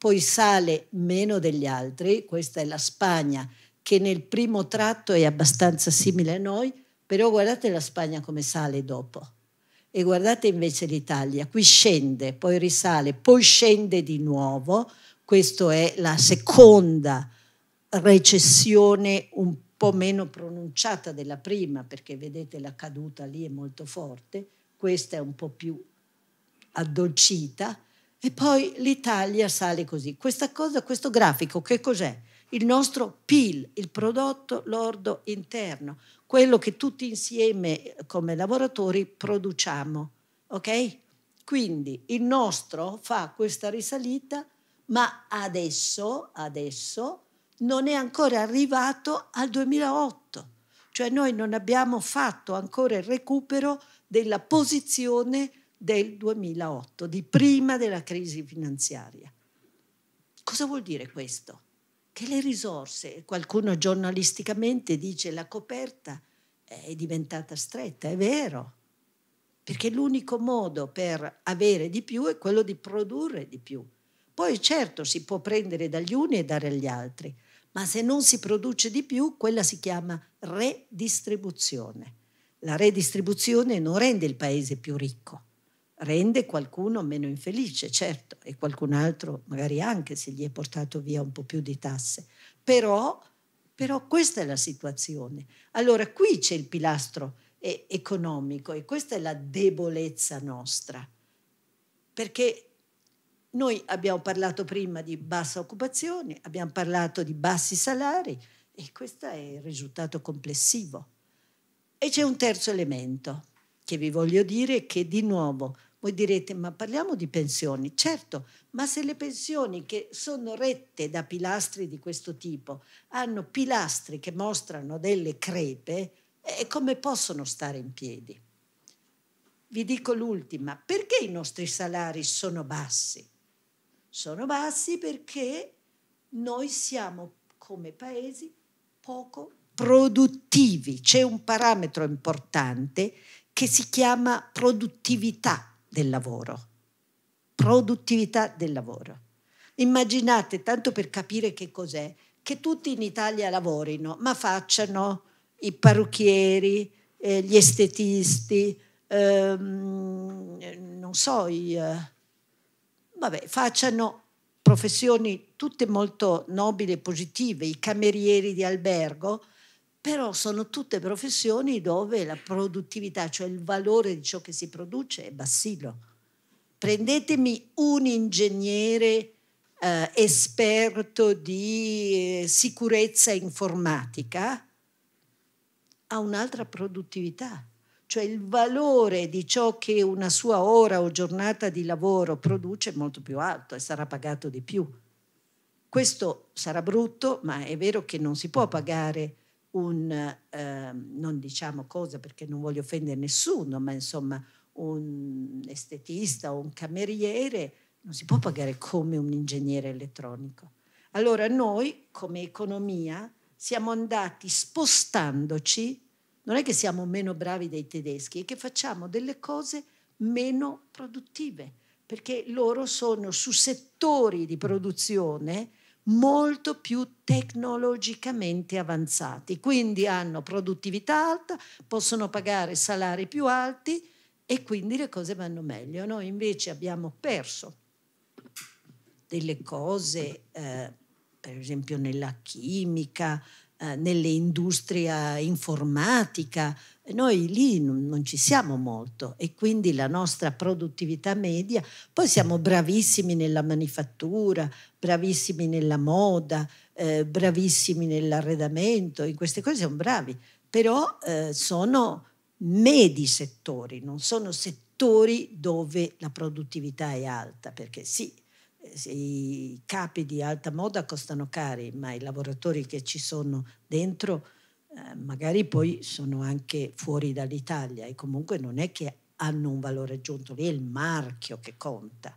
poi sale meno degli altri, questa è la Spagna che nel primo tratto è abbastanza simile a noi, però guardate la Spagna come sale dopo e guardate invece l'Italia, qui scende, poi risale, poi scende di nuovo, questa è la seconda recessione un po' meno pronunciata della prima, perché vedete la caduta lì è molto forte, questa è un po' più addolcita e poi l'Italia sale così. Questa cosa, questo grafico, che cos'è? Il nostro PIL, il prodotto lordo interno, quello che tutti insieme eh, come lavoratori produciamo. Ok? Quindi il nostro fa questa risalita, ma adesso, adesso non è ancora arrivato al 2008. Cioè noi non abbiamo fatto ancora il recupero della posizione del 2008, di prima della crisi finanziaria. Cosa vuol dire questo? Che le risorse, qualcuno giornalisticamente dice la coperta è diventata stretta, è vero, perché l'unico modo per avere di più è quello di produrre di più. Poi certo si può prendere dagli uni e dare agli altri, ma se non si produce di più, quella si chiama redistribuzione. La redistribuzione non rende il paese più ricco, rende qualcuno meno infelice, certo, e qualcun altro magari anche se gli è portato via un po' più di tasse, però, però questa è la situazione. Allora qui c'è il pilastro economico e questa è la debolezza nostra, perché noi abbiamo parlato prima di bassa occupazione, abbiamo parlato di bassi salari e questo è il risultato complessivo. E c'è un terzo elemento che vi voglio dire che di nuovo voi direte, ma parliamo di pensioni, certo, ma se le pensioni che sono rette da pilastri di questo tipo hanno pilastri che mostrano delle crepe, eh, come possono stare in piedi? Vi dico l'ultima, perché i nostri salari sono bassi? Sono bassi perché noi siamo come paesi poco produttivi. C'è un parametro importante che si chiama produttività del lavoro, produttività del lavoro. Immaginate, tanto per capire che cos'è, che tutti in Italia lavorino, ma facciano i parrucchieri, eh, gli estetisti, ehm, non so, i, eh, vabbè, facciano professioni tutte molto nobili e positive, i camerieri di albergo, però sono tutte professioni dove la produttività, cioè il valore di ciò che si produce, è bassino. Prendetemi un ingegnere eh, esperto di eh, sicurezza informatica, ha un'altra produttività, cioè il valore di ciò che una sua ora o giornata di lavoro produce è molto più alto e sarà pagato di più. Questo sarà brutto, ma è vero che non si può pagare un, eh, non diciamo cosa perché non voglio offendere nessuno, ma insomma un estetista o un cameriere non si può pagare come un ingegnere elettronico. Allora noi come economia siamo andati spostandoci, non è che siamo meno bravi dei tedeschi, è che facciamo delle cose meno produttive, perché loro sono su settori di produzione molto più tecnologicamente avanzati, quindi hanno produttività alta, possono pagare salari più alti e quindi le cose vanno meglio. Noi invece abbiamo perso delle cose, eh, per esempio nella chimica, eh, nell'industria informatica, noi lì non ci siamo molto e quindi la nostra produttività media, poi siamo bravissimi nella manifattura, bravissimi nella moda, eh, bravissimi nell'arredamento, in queste cose siamo bravi, però eh, sono medi settori, non sono settori dove la produttività è alta, perché sì, i capi di alta moda costano cari, ma i lavoratori che ci sono dentro eh, magari poi sono anche fuori dall'Italia e comunque non è che hanno un valore aggiunto, lì è il marchio che conta,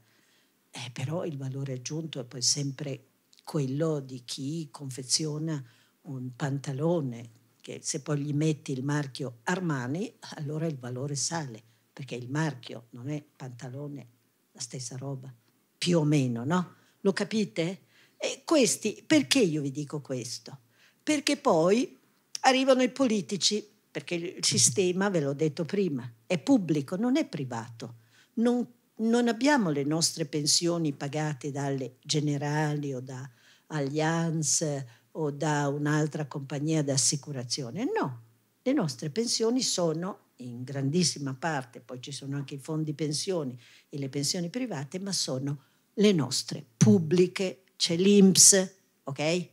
eh, però il valore aggiunto è poi sempre quello di chi confeziona un pantalone, che se poi gli metti il marchio Armani, allora il valore sale, perché il marchio non è pantalone, la stessa roba, più o meno, no? Lo capite? E questi, perché io vi dico questo? Perché poi arrivano i politici, perché il sistema, ve l'ho detto prima, è pubblico, non è privato. Non, non abbiamo le nostre pensioni pagate dalle generali o da Allianz o da un'altra compagnia d'assicurazione. No, le nostre pensioni sono in grandissima parte, poi ci sono anche i fondi pensioni e le pensioni private, ma sono le nostre pubbliche, c'è l'INPS, ok?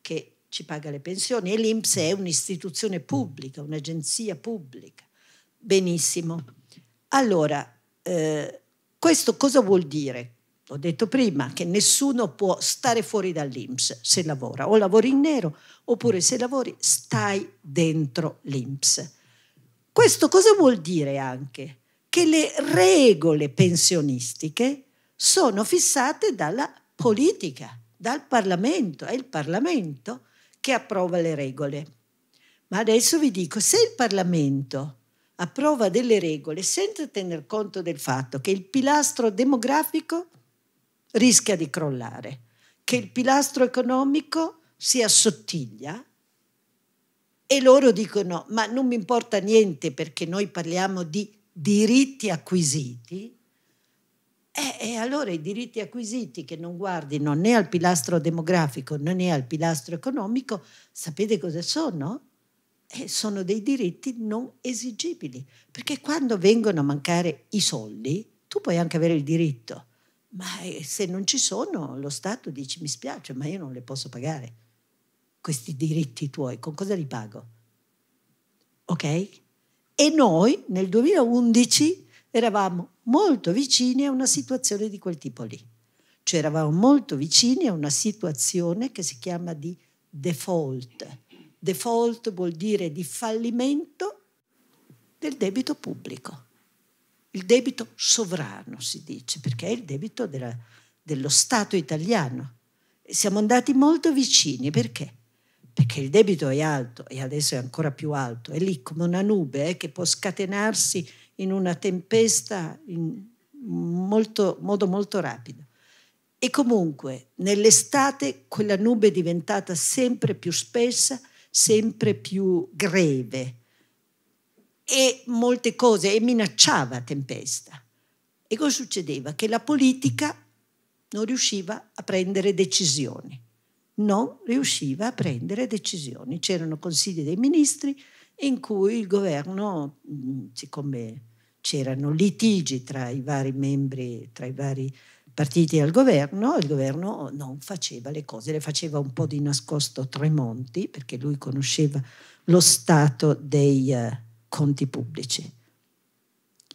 Che ci paga le pensioni e l'INPS è un'istituzione pubblica, un'agenzia pubblica. Benissimo. Allora, eh, questo cosa vuol dire? Ho detto prima che nessuno può stare fuori dall'INPS se lavora, o lavori in nero, oppure se lavori stai dentro l'INPS. Questo cosa vuol dire anche? Che le regole pensionistiche sono fissate dalla politica, dal Parlamento, è il Parlamento che approva le regole. Ma adesso vi dico, se il Parlamento approva delle regole senza tener conto del fatto che il pilastro demografico rischia di crollare, che il pilastro economico si assottiglia e loro dicono ma non mi importa niente perché noi parliamo di diritti acquisiti, e, eh, e allora i diritti acquisiti che non guardino né al pilastro demografico né al pilastro economico, sapete cosa sono? Eh, sono dei diritti non esigibili, perché quando vengono a mancare i soldi, tu puoi anche avere il diritto, ma eh, se non ci sono, lo Stato dice mi spiace, ma io non le posso pagare questi diritti tuoi, con cosa li pago? Ok? E noi nel 2011 eravamo molto vicini a una situazione di quel tipo lì. Cioè eravamo molto vicini a una situazione che si chiama di default. Default vuol dire di fallimento del debito pubblico. Il debito sovrano si dice, perché è il debito della, dello Stato italiano. Siamo andati molto vicini perché? perché il debito è alto e adesso è ancora più alto, è lì come una nube eh, che può scatenarsi in una tempesta in molto, modo molto rapido. E comunque nell'estate quella nube è diventata sempre più spessa, sempre più greve e molte cose e minacciava tempesta. E cosa succedeva? Che la politica non riusciva a prendere decisioni, non riusciva a prendere decisioni. C'erano consigli dei ministri, in cui il governo, mm, siccome c'erano litigi tra i vari membri, tra i vari partiti al governo, il governo non faceva le cose, le faceva un po' di nascosto Tremonti, perché lui conosceva lo stato dei eh, conti pubblici.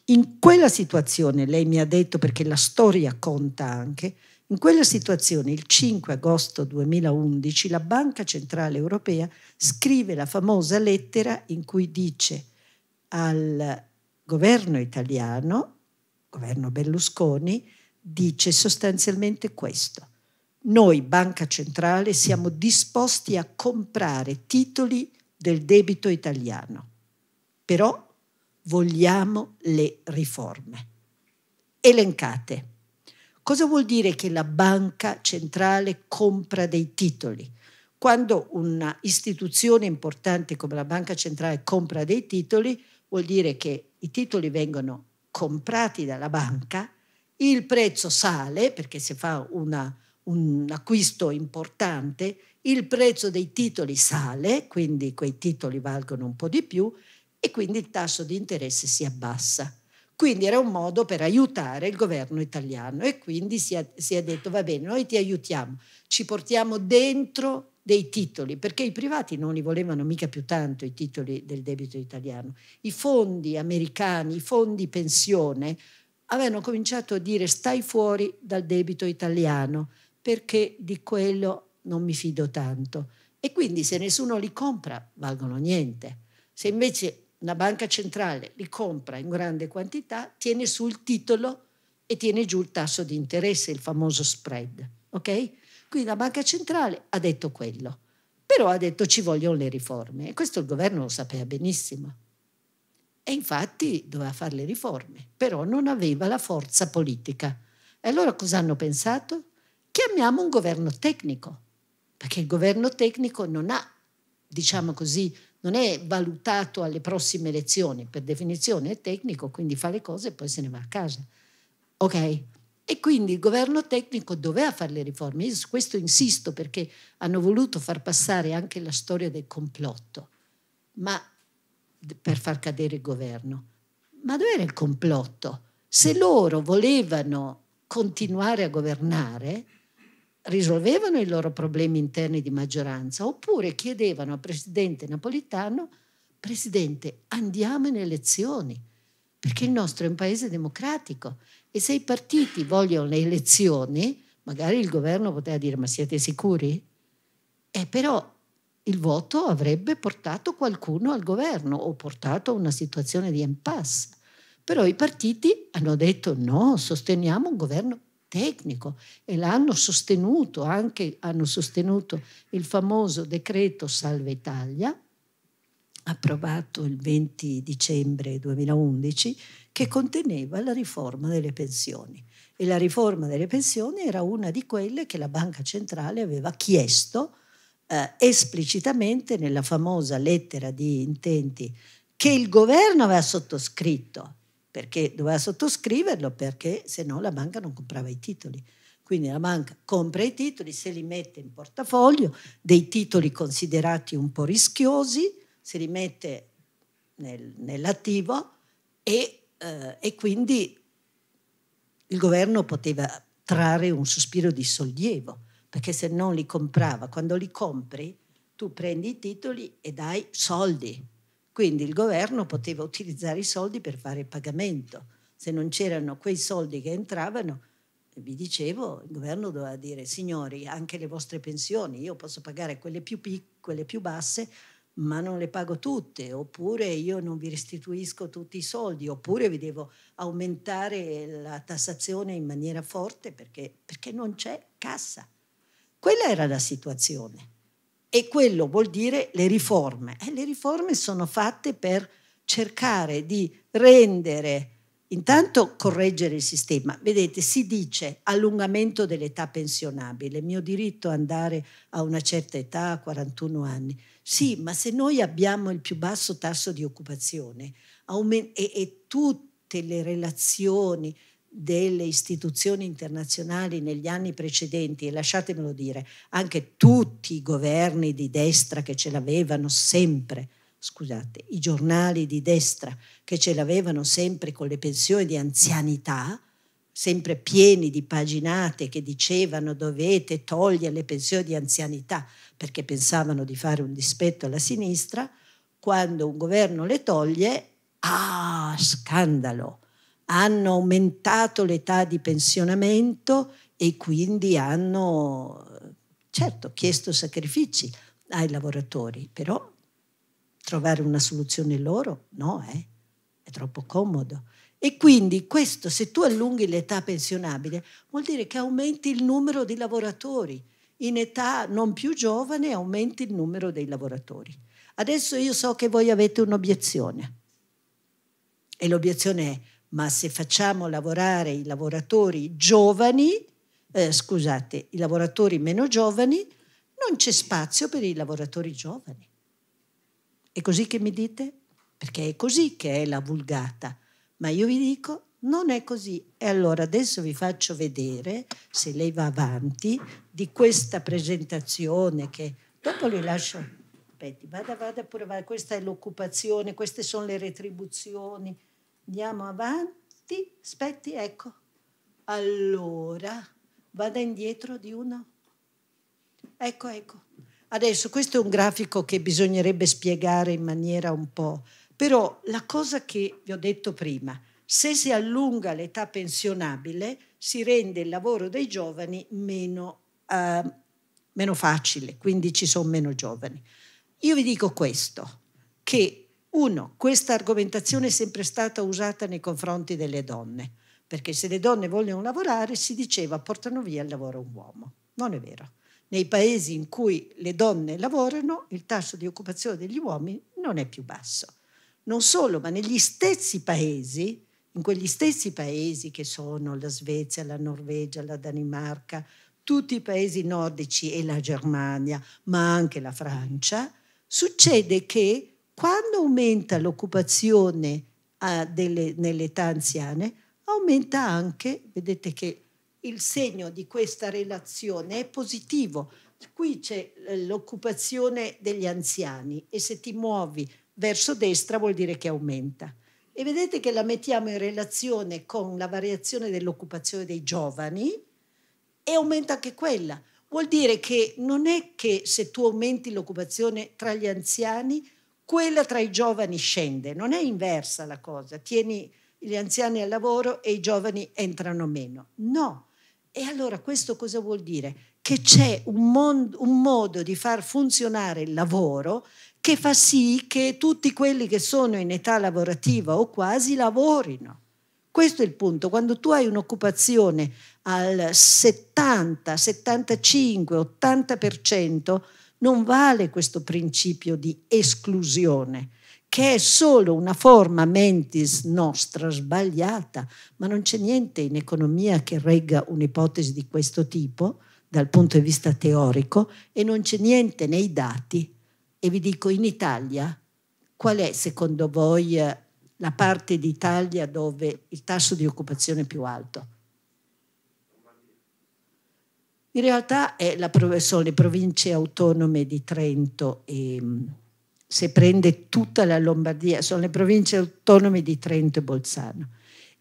In quella situazione, lei mi ha detto, perché la storia conta anche, in quella situazione, il 5 agosto 2011, la Banca Centrale Europea scrive la famosa lettera in cui dice al governo italiano, governo Berlusconi, dice sostanzialmente questo. Noi, Banca Centrale, siamo disposti a comprare titoli del debito italiano, però vogliamo le riforme. Elencate Cosa vuol dire che la banca centrale compra dei titoli? Quando un'istituzione importante come la banca centrale compra dei titoli, vuol dire che i titoli vengono comprati dalla banca, il prezzo sale perché si fa una, un acquisto importante, il prezzo dei titoli sale, quindi quei titoli valgono un po' di più e quindi il tasso di interesse si abbassa. Quindi era un modo per aiutare il governo italiano e quindi si è, si è detto va bene, noi ti aiutiamo, ci portiamo dentro dei titoli, perché i privati non li volevano mica più tanto i titoli del debito italiano. I fondi americani, i fondi pensione avevano cominciato a dire stai fuori dal debito italiano perché di quello non mi fido tanto. E quindi se nessuno li compra valgono niente. Se invece una banca centrale li compra in grande quantità, tiene su il titolo e tiene giù il tasso di interesse, il famoso spread. Okay? Quindi la banca centrale ha detto quello, però ha detto ci vogliono le riforme e questo il governo lo sapeva benissimo. E infatti doveva fare le riforme, però non aveva la forza politica. E allora cosa hanno pensato? Chiamiamo un governo tecnico, perché il governo tecnico non ha, diciamo così, non è valutato alle prossime elezioni, per definizione è tecnico, quindi fa le cose e poi se ne va a casa. Ok? E quindi il governo tecnico doveva fare le riforme. Io su questo insisto perché hanno voluto far passare anche la storia del complotto, ma per far cadere il governo. Ma dove era il complotto? Se loro volevano continuare a governare, risolvevano i loro problemi interni di maggioranza oppure chiedevano al presidente napolitano, presidente, andiamo in elezioni, perché il nostro è un paese democratico e se i partiti vogliono le elezioni, magari il governo poteva dire ma siete sicuri? Eh, però il voto avrebbe portato qualcuno al governo o portato a una situazione di impasse. Però i partiti hanno detto no, sosteniamo un governo tecnico e l'hanno sostenuto, anche hanno sostenuto il famoso decreto Salve Italia, approvato il 20 dicembre 2011, che conteneva la riforma delle pensioni. E la riforma delle pensioni era una di quelle che la Banca Centrale aveva chiesto eh, esplicitamente nella famosa lettera di intenti che il governo aveva sottoscritto perché doveva sottoscriverlo perché se no la banca non comprava i titoli. Quindi la banca compra i titoli, se li mette in portafoglio, dei titoli considerati un po' rischiosi, se li mette nel, nell'attivo e, eh, e quindi il governo poteva trarre un sospiro di sollievo, perché se non li comprava, quando li compri tu prendi i titoli e dai soldi quindi il governo poteva utilizzare i soldi per fare il pagamento. Se non c'erano quei soldi che entravano, vi dicevo, il governo doveva dire, signori, anche le vostre pensioni, io posso pagare quelle più, pic- quelle più basse, ma non le pago tutte, oppure io non vi restituisco tutti i soldi, oppure vi devo aumentare la tassazione in maniera forte perché, perché non c'è cassa. Quella era la situazione e quello vuol dire le riforme. E eh, le riforme sono fatte per cercare di rendere, intanto correggere il sistema. Vedete, si dice allungamento dell'età pensionabile, mio diritto è andare a una certa età, a 41 anni. Sì, ma se noi abbiamo il più basso tasso di occupazione aument- e, e tutte le relazioni, delle istituzioni internazionali negli anni precedenti, e lasciatemelo dire, anche tutti i governi di destra che ce l'avevano sempre, scusate, i giornali di destra che ce l'avevano sempre con le pensioni di anzianità, sempre pieni di paginate che dicevano dovete togliere le pensioni di anzianità perché pensavano di fare un dispetto alla sinistra, quando un governo le toglie, ah, scandalo, hanno aumentato l'età di pensionamento e quindi hanno, certo, chiesto sacrifici ai lavoratori, però trovare una soluzione loro no, eh? è troppo comodo. E quindi questo, se tu allunghi l'età pensionabile, vuol dire che aumenti il numero di lavoratori. In età non più giovane aumenti il numero dei lavoratori. Adesso io so che voi avete un'obiezione. E l'obiezione è, ma se facciamo lavorare i lavoratori giovani, eh, scusate, i lavoratori meno giovani, non c'è spazio per i lavoratori giovani. È così che mi dite? Perché è così che è la vulgata. Ma io vi dico, non è così. E allora adesso vi faccio vedere, se lei va avanti, di questa presentazione che dopo le lascio. Aspetti, vada, vada pure, vada. Questa è l'occupazione, queste sono le retribuzioni andiamo avanti, aspetti, ecco. Allora, vada indietro di uno. Ecco, ecco. Adesso questo è un grafico che bisognerebbe spiegare in maniera un po', però la cosa che vi ho detto prima, se si allunga l'età pensionabile si rende il lavoro dei giovani meno, eh, meno facile, quindi ci sono meno giovani. Io vi dico questo, che uno, questa argomentazione è sempre stata usata nei confronti delle donne, perché se le donne vogliono lavorare si diceva portano via il lavoro a un uomo. Non è vero. Nei paesi in cui le donne lavorano il tasso di occupazione degli uomini non è più basso. Non solo, ma negli stessi paesi, in quegli stessi paesi che sono la Svezia, la Norvegia, la Danimarca, tutti i paesi nordici e la Germania, ma anche la Francia, succede che quando aumenta l'occupazione eh, delle, nell'età anziana, aumenta anche, vedete che il segno di questa relazione è positivo. Qui c'è eh, l'occupazione degli anziani e se ti muovi verso destra vuol dire che aumenta. E vedete che la mettiamo in relazione con la variazione dell'occupazione dei giovani e aumenta anche quella. Vuol dire che non è che se tu aumenti l'occupazione tra gli anziani quella tra i giovani scende, non è inversa la cosa, tieni gli anziani al lavoro e i giovani entrano meno. No. E allora questo cosa vuol dire? Che c'è un, mon- un modo di far funzionare il lavoro che fa sì che tutti quelli che sono in età lavorativa o quasi lavorino. Questo è il punto. Quando tu hai un'occupazione al 70, 75, 80%, non vale questo principio di esclusione, che è solo una forma mentis nostra sbagliata, ma non c'è niente in economia che regga un'ipotesi di questo tipo dal punto di vista teorico e non c'è niente nei dati. E vi dico, in Italia, qual è secondo voi eh, la parte d'Italia dove il tasso di occupazione è più alto? In realtà la, sono le province autonome di Trento e mm, se prende tutta la Lombardia, sono le province autonome di Trento e Bolzano.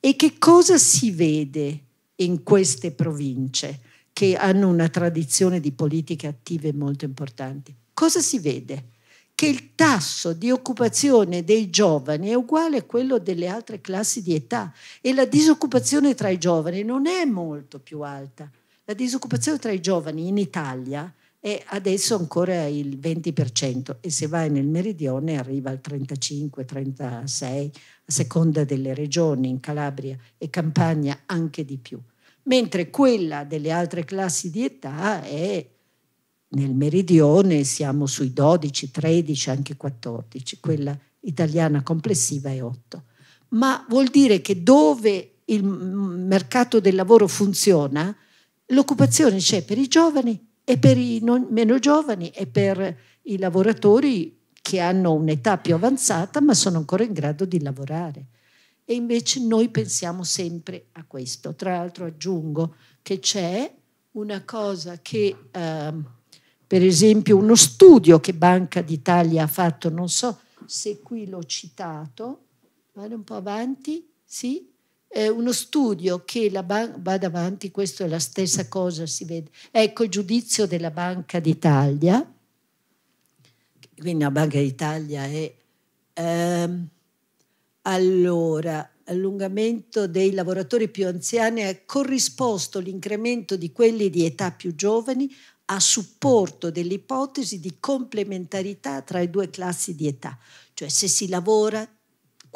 E che cosa si vede in queste province che hanno una tradizione di politiche attive molto importanti? Cosa si vede? Che il tasso di occupazione dei giovani è uguale a quello delle altre classi di età e la disoccupazione tra i giovani non è molto più alta la disoccupazione tra i giovani in Italia è adesso ancora il 20% e se vai nel meridione arriva al 35-36 a seconda delle regioni, in Calabria e Campania anche di più, mentre quella delle altre classi di età è nel meridione siamo sui 12, 13, anche 14, quella italiana complessiva è 8. Ma vuol dire che dove il mercato del lavoro funziona, L'occupazione c'è per i giovani e per i meno giovani e per i lavoratori che hanno un'età più avanzata ma sono ancora in grado di lavorare. E invece noi pensiamo sempre a questo. Tra l'altro aggiungo che c'è una cosa che, eh, per esempio, uno studio che Banca d'Italia ha fatto, non so se qui l'ho citato, vado un po' avanti, sì, eh, uno studio che la banca, vada avanti, questa è la stessa cosa, si vede. Ecco il giudizio della Banca d'Italia, quindi la Banca d'Italia è... Ehm, allora, allungamento dei lavoratori più anziani ha corrisposto l'incremento di quelli di età più giovani a supporto dell'ipotesi di complementarità tra le due classi di età, cioè se si lavora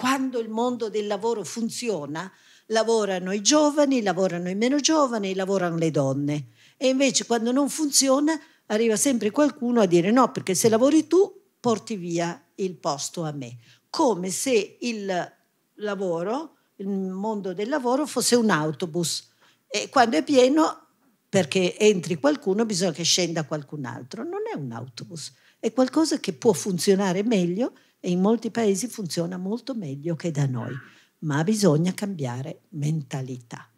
quando il mondo del lavoro funziona, lavorano i giovani, lavorano i meno giovani, lavorano le donne. E invece quando non funziona arriva sempre qualcuno a dire no, perché se lavori tu porti via il posto a me. Come se il lavoro, il mondo del lavoro fosse un autobus e quando è pieno perché entri qualcuno bisogna che scenda qualcun altro. Non è un autobus, è qualcosa che può funzionare meglio e in molti paesi funziona molto meglio che da noi, ma bisogna cambiare mentalità.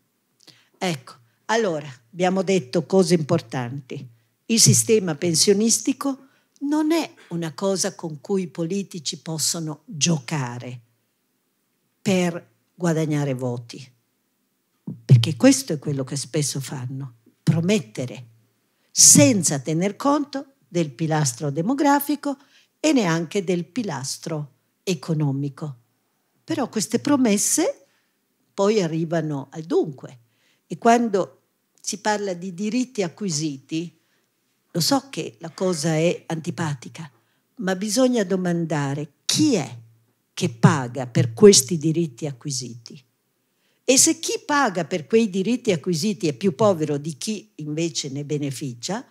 Ecco, allora abbiamo detto cose importanti. Il sistema pensionistico non è una cosa con cui i politici possono giocare per guadagnare voti, perché questo è quello che spesso fanno, promettere senza tener conto del pilastro demografico e neanche del pilastro economico. Però queste promesse poi arrivano al dunque e quando si parla di diritti acquisiti, lo so che la cosa è antipatica, ma bisogna domandare chi è che paga per questi diritti acquisiti. E se chi paga per quei diritti acquisiti è più povero di chi invece ne beneficia,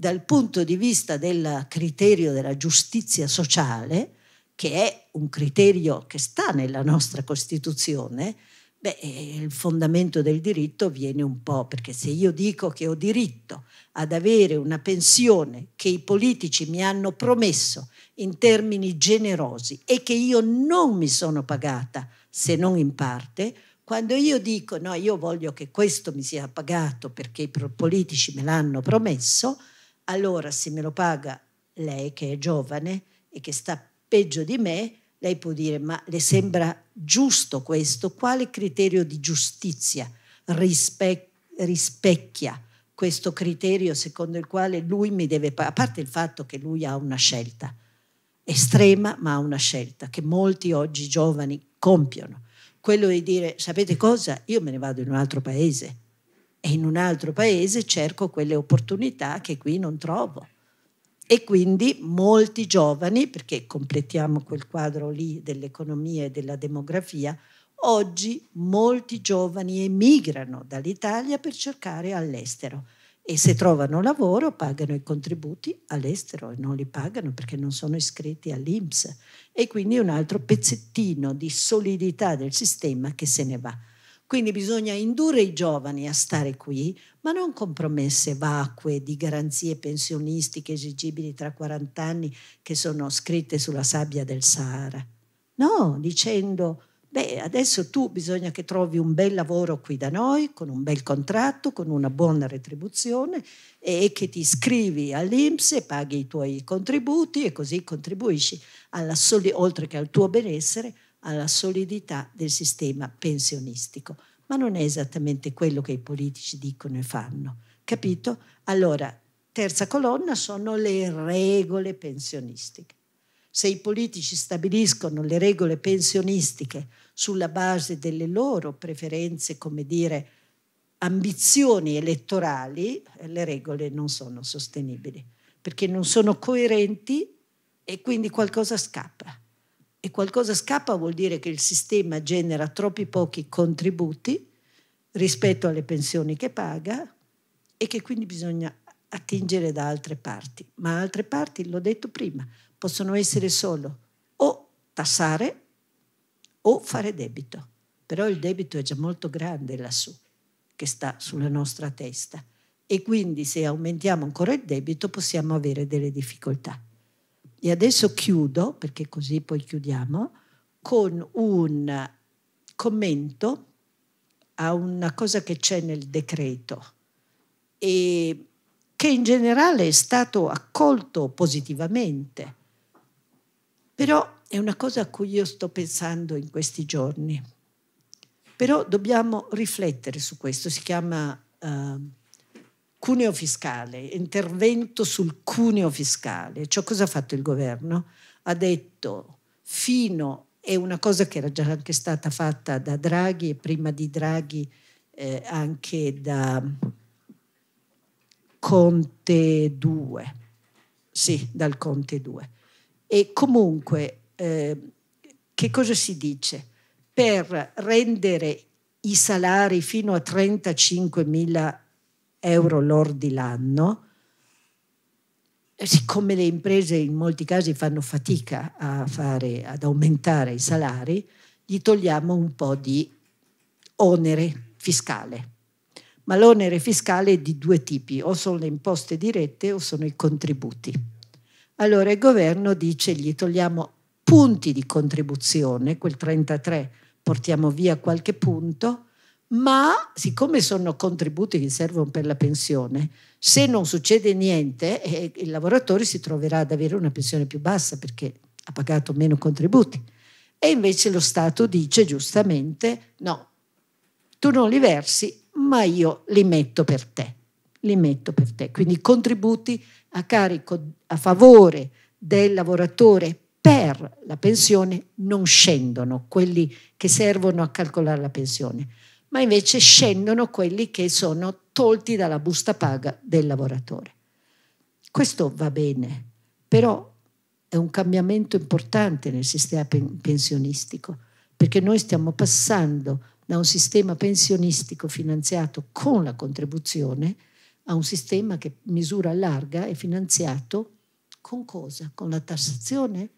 dal punto di vista del criterio della giustizia sociale, che è un criterio che sta nella nostra Costituzione, beh, eh, il fondamento del diritto viene un po', perché se io dico che ho diritto ad avere una pensione che i politici mi hanno promesso in termini generosi e che io non mi sono pagata, se non in parte, quando io dico no, io voglio che questo mi sia pagato perché i politici me l'hanno promesso, allora se me lo paga lei che è giovane e che sta peggio di me, lei può dire ma le sembra giusto questo? Quale criterio di giustizia rispe- rispecchia questo criterio secondo il quale lui mi deve pagare? A parte il fatto che lui ha una scelta estrema, ma ha una scelta che molti oggi giovani compiono. Quello di dire sapete cosa? Io me ne vado in un altro paese e in un altro paese cerco quelle opportunità che qui non trovo. E quindi molti giovani, perché completiamo quel quadro lì dell'economia e della demografia, oggi molti giovani emigrano dall'Italia per cercare all'estero e se trovano lavoro pagano i contributi all'estero e non li pagano perché non sono iscritti all'INPS e quindi un altro pezzettino di solidità del sistema che se ne va. Quindi bisogna indurre i giovani a stare qui, ma non con promesse vacue di garanzie pensionistiche esigibili tra 40 anni che sono scritte sulla sabbia del Sahara. No, dicendo, beh, adesso tu bisogna che trovi un bel lavoro qui da noi, con un bel contratto, con una buona retribuzione e che ti iscrivi all'Inps e paghi i tuoi contributi e così contribuisci, alla soli- oltre che al tuo benessere, alla solidità del sistema pensionistico. Ma non è esattamente quello che i politici dicono e fanno. Capito? Allora, terza colonna sono le regole pensionistiche. Se i politici stabiliscono le regole pensionistiche sulla base delle loro preferenze, come dire, ambizioni elettorali, le regole non sono sostenibili, perché non sono coerenti e quindi qualcosa scappa e qualcosa scappa vuol dire che il sistema genera troppi pochi contributi rispetto alle pensioni che paga e che quindi bisogna attingere da altre parti. Ma altre parti, l'ho detto prima, possono essere solo o tassare o fare debito. Però il debito è già molto grande lassù, che sta sulla nostra testa. E quindi se aumentiamo ancora il debito possiamo avere delle difficoltà. E adesso chiudo, perché così poi chiudiamo, con un commento a una cosa che c'è nel decreto e che in generale è stato accolto positivamente. Però è una cosa a cui io sto pensando in questi giorni. Però dobbiamo riflettere su questo, si chiama... Uh, Cuneo fiscale, intervento sul cuneo fiscale. Ciò cosa ha fatto il governo? Ha detto fino, è una cosa che era già anche stata fatta da Draghi e prima di Draghi eh, anche da Conte 2, sì, dal Conte 2. E comunque, eh, che cosa si dice? Per rendere i salari fino a 35.000 euro euro lordi l'anno, siccome le imprese in molti casi fanno fatica fare, ad aumentare i salari, gli togliamo un po' di onere fiscale. Ma l'onere fiscale è di due tipi, o sono le imposte dirette o sono i contributi. Allora il governo dice gli togliamo punti di contribuzione, quel 33 portiamo via qualche punto, ma siccome sono contributi che servono per la pensione, se non succede niente eh, il lavoratore si troverà ad avere una pensione più bassa perché ha pagato meno contributi. E invece lo Stato dice giustamente no, tu non li versi, ma io li metto per te. Li metto per te. Quindi contributi a carico, a favore del lavoratore per la pensione non scendono, quelli che servono a calcolare la pensione ma invece scendono quelli che sono tolti dalla busta paga del lavoratore. Questo va bene, però è un cambiamento importante nel sistema pensionistico, perché noi stiamo passando da un sistema pensionistico finanziato con la contribuzione a un sistema che misura larga è finanziato con cosa? Con la tassazione?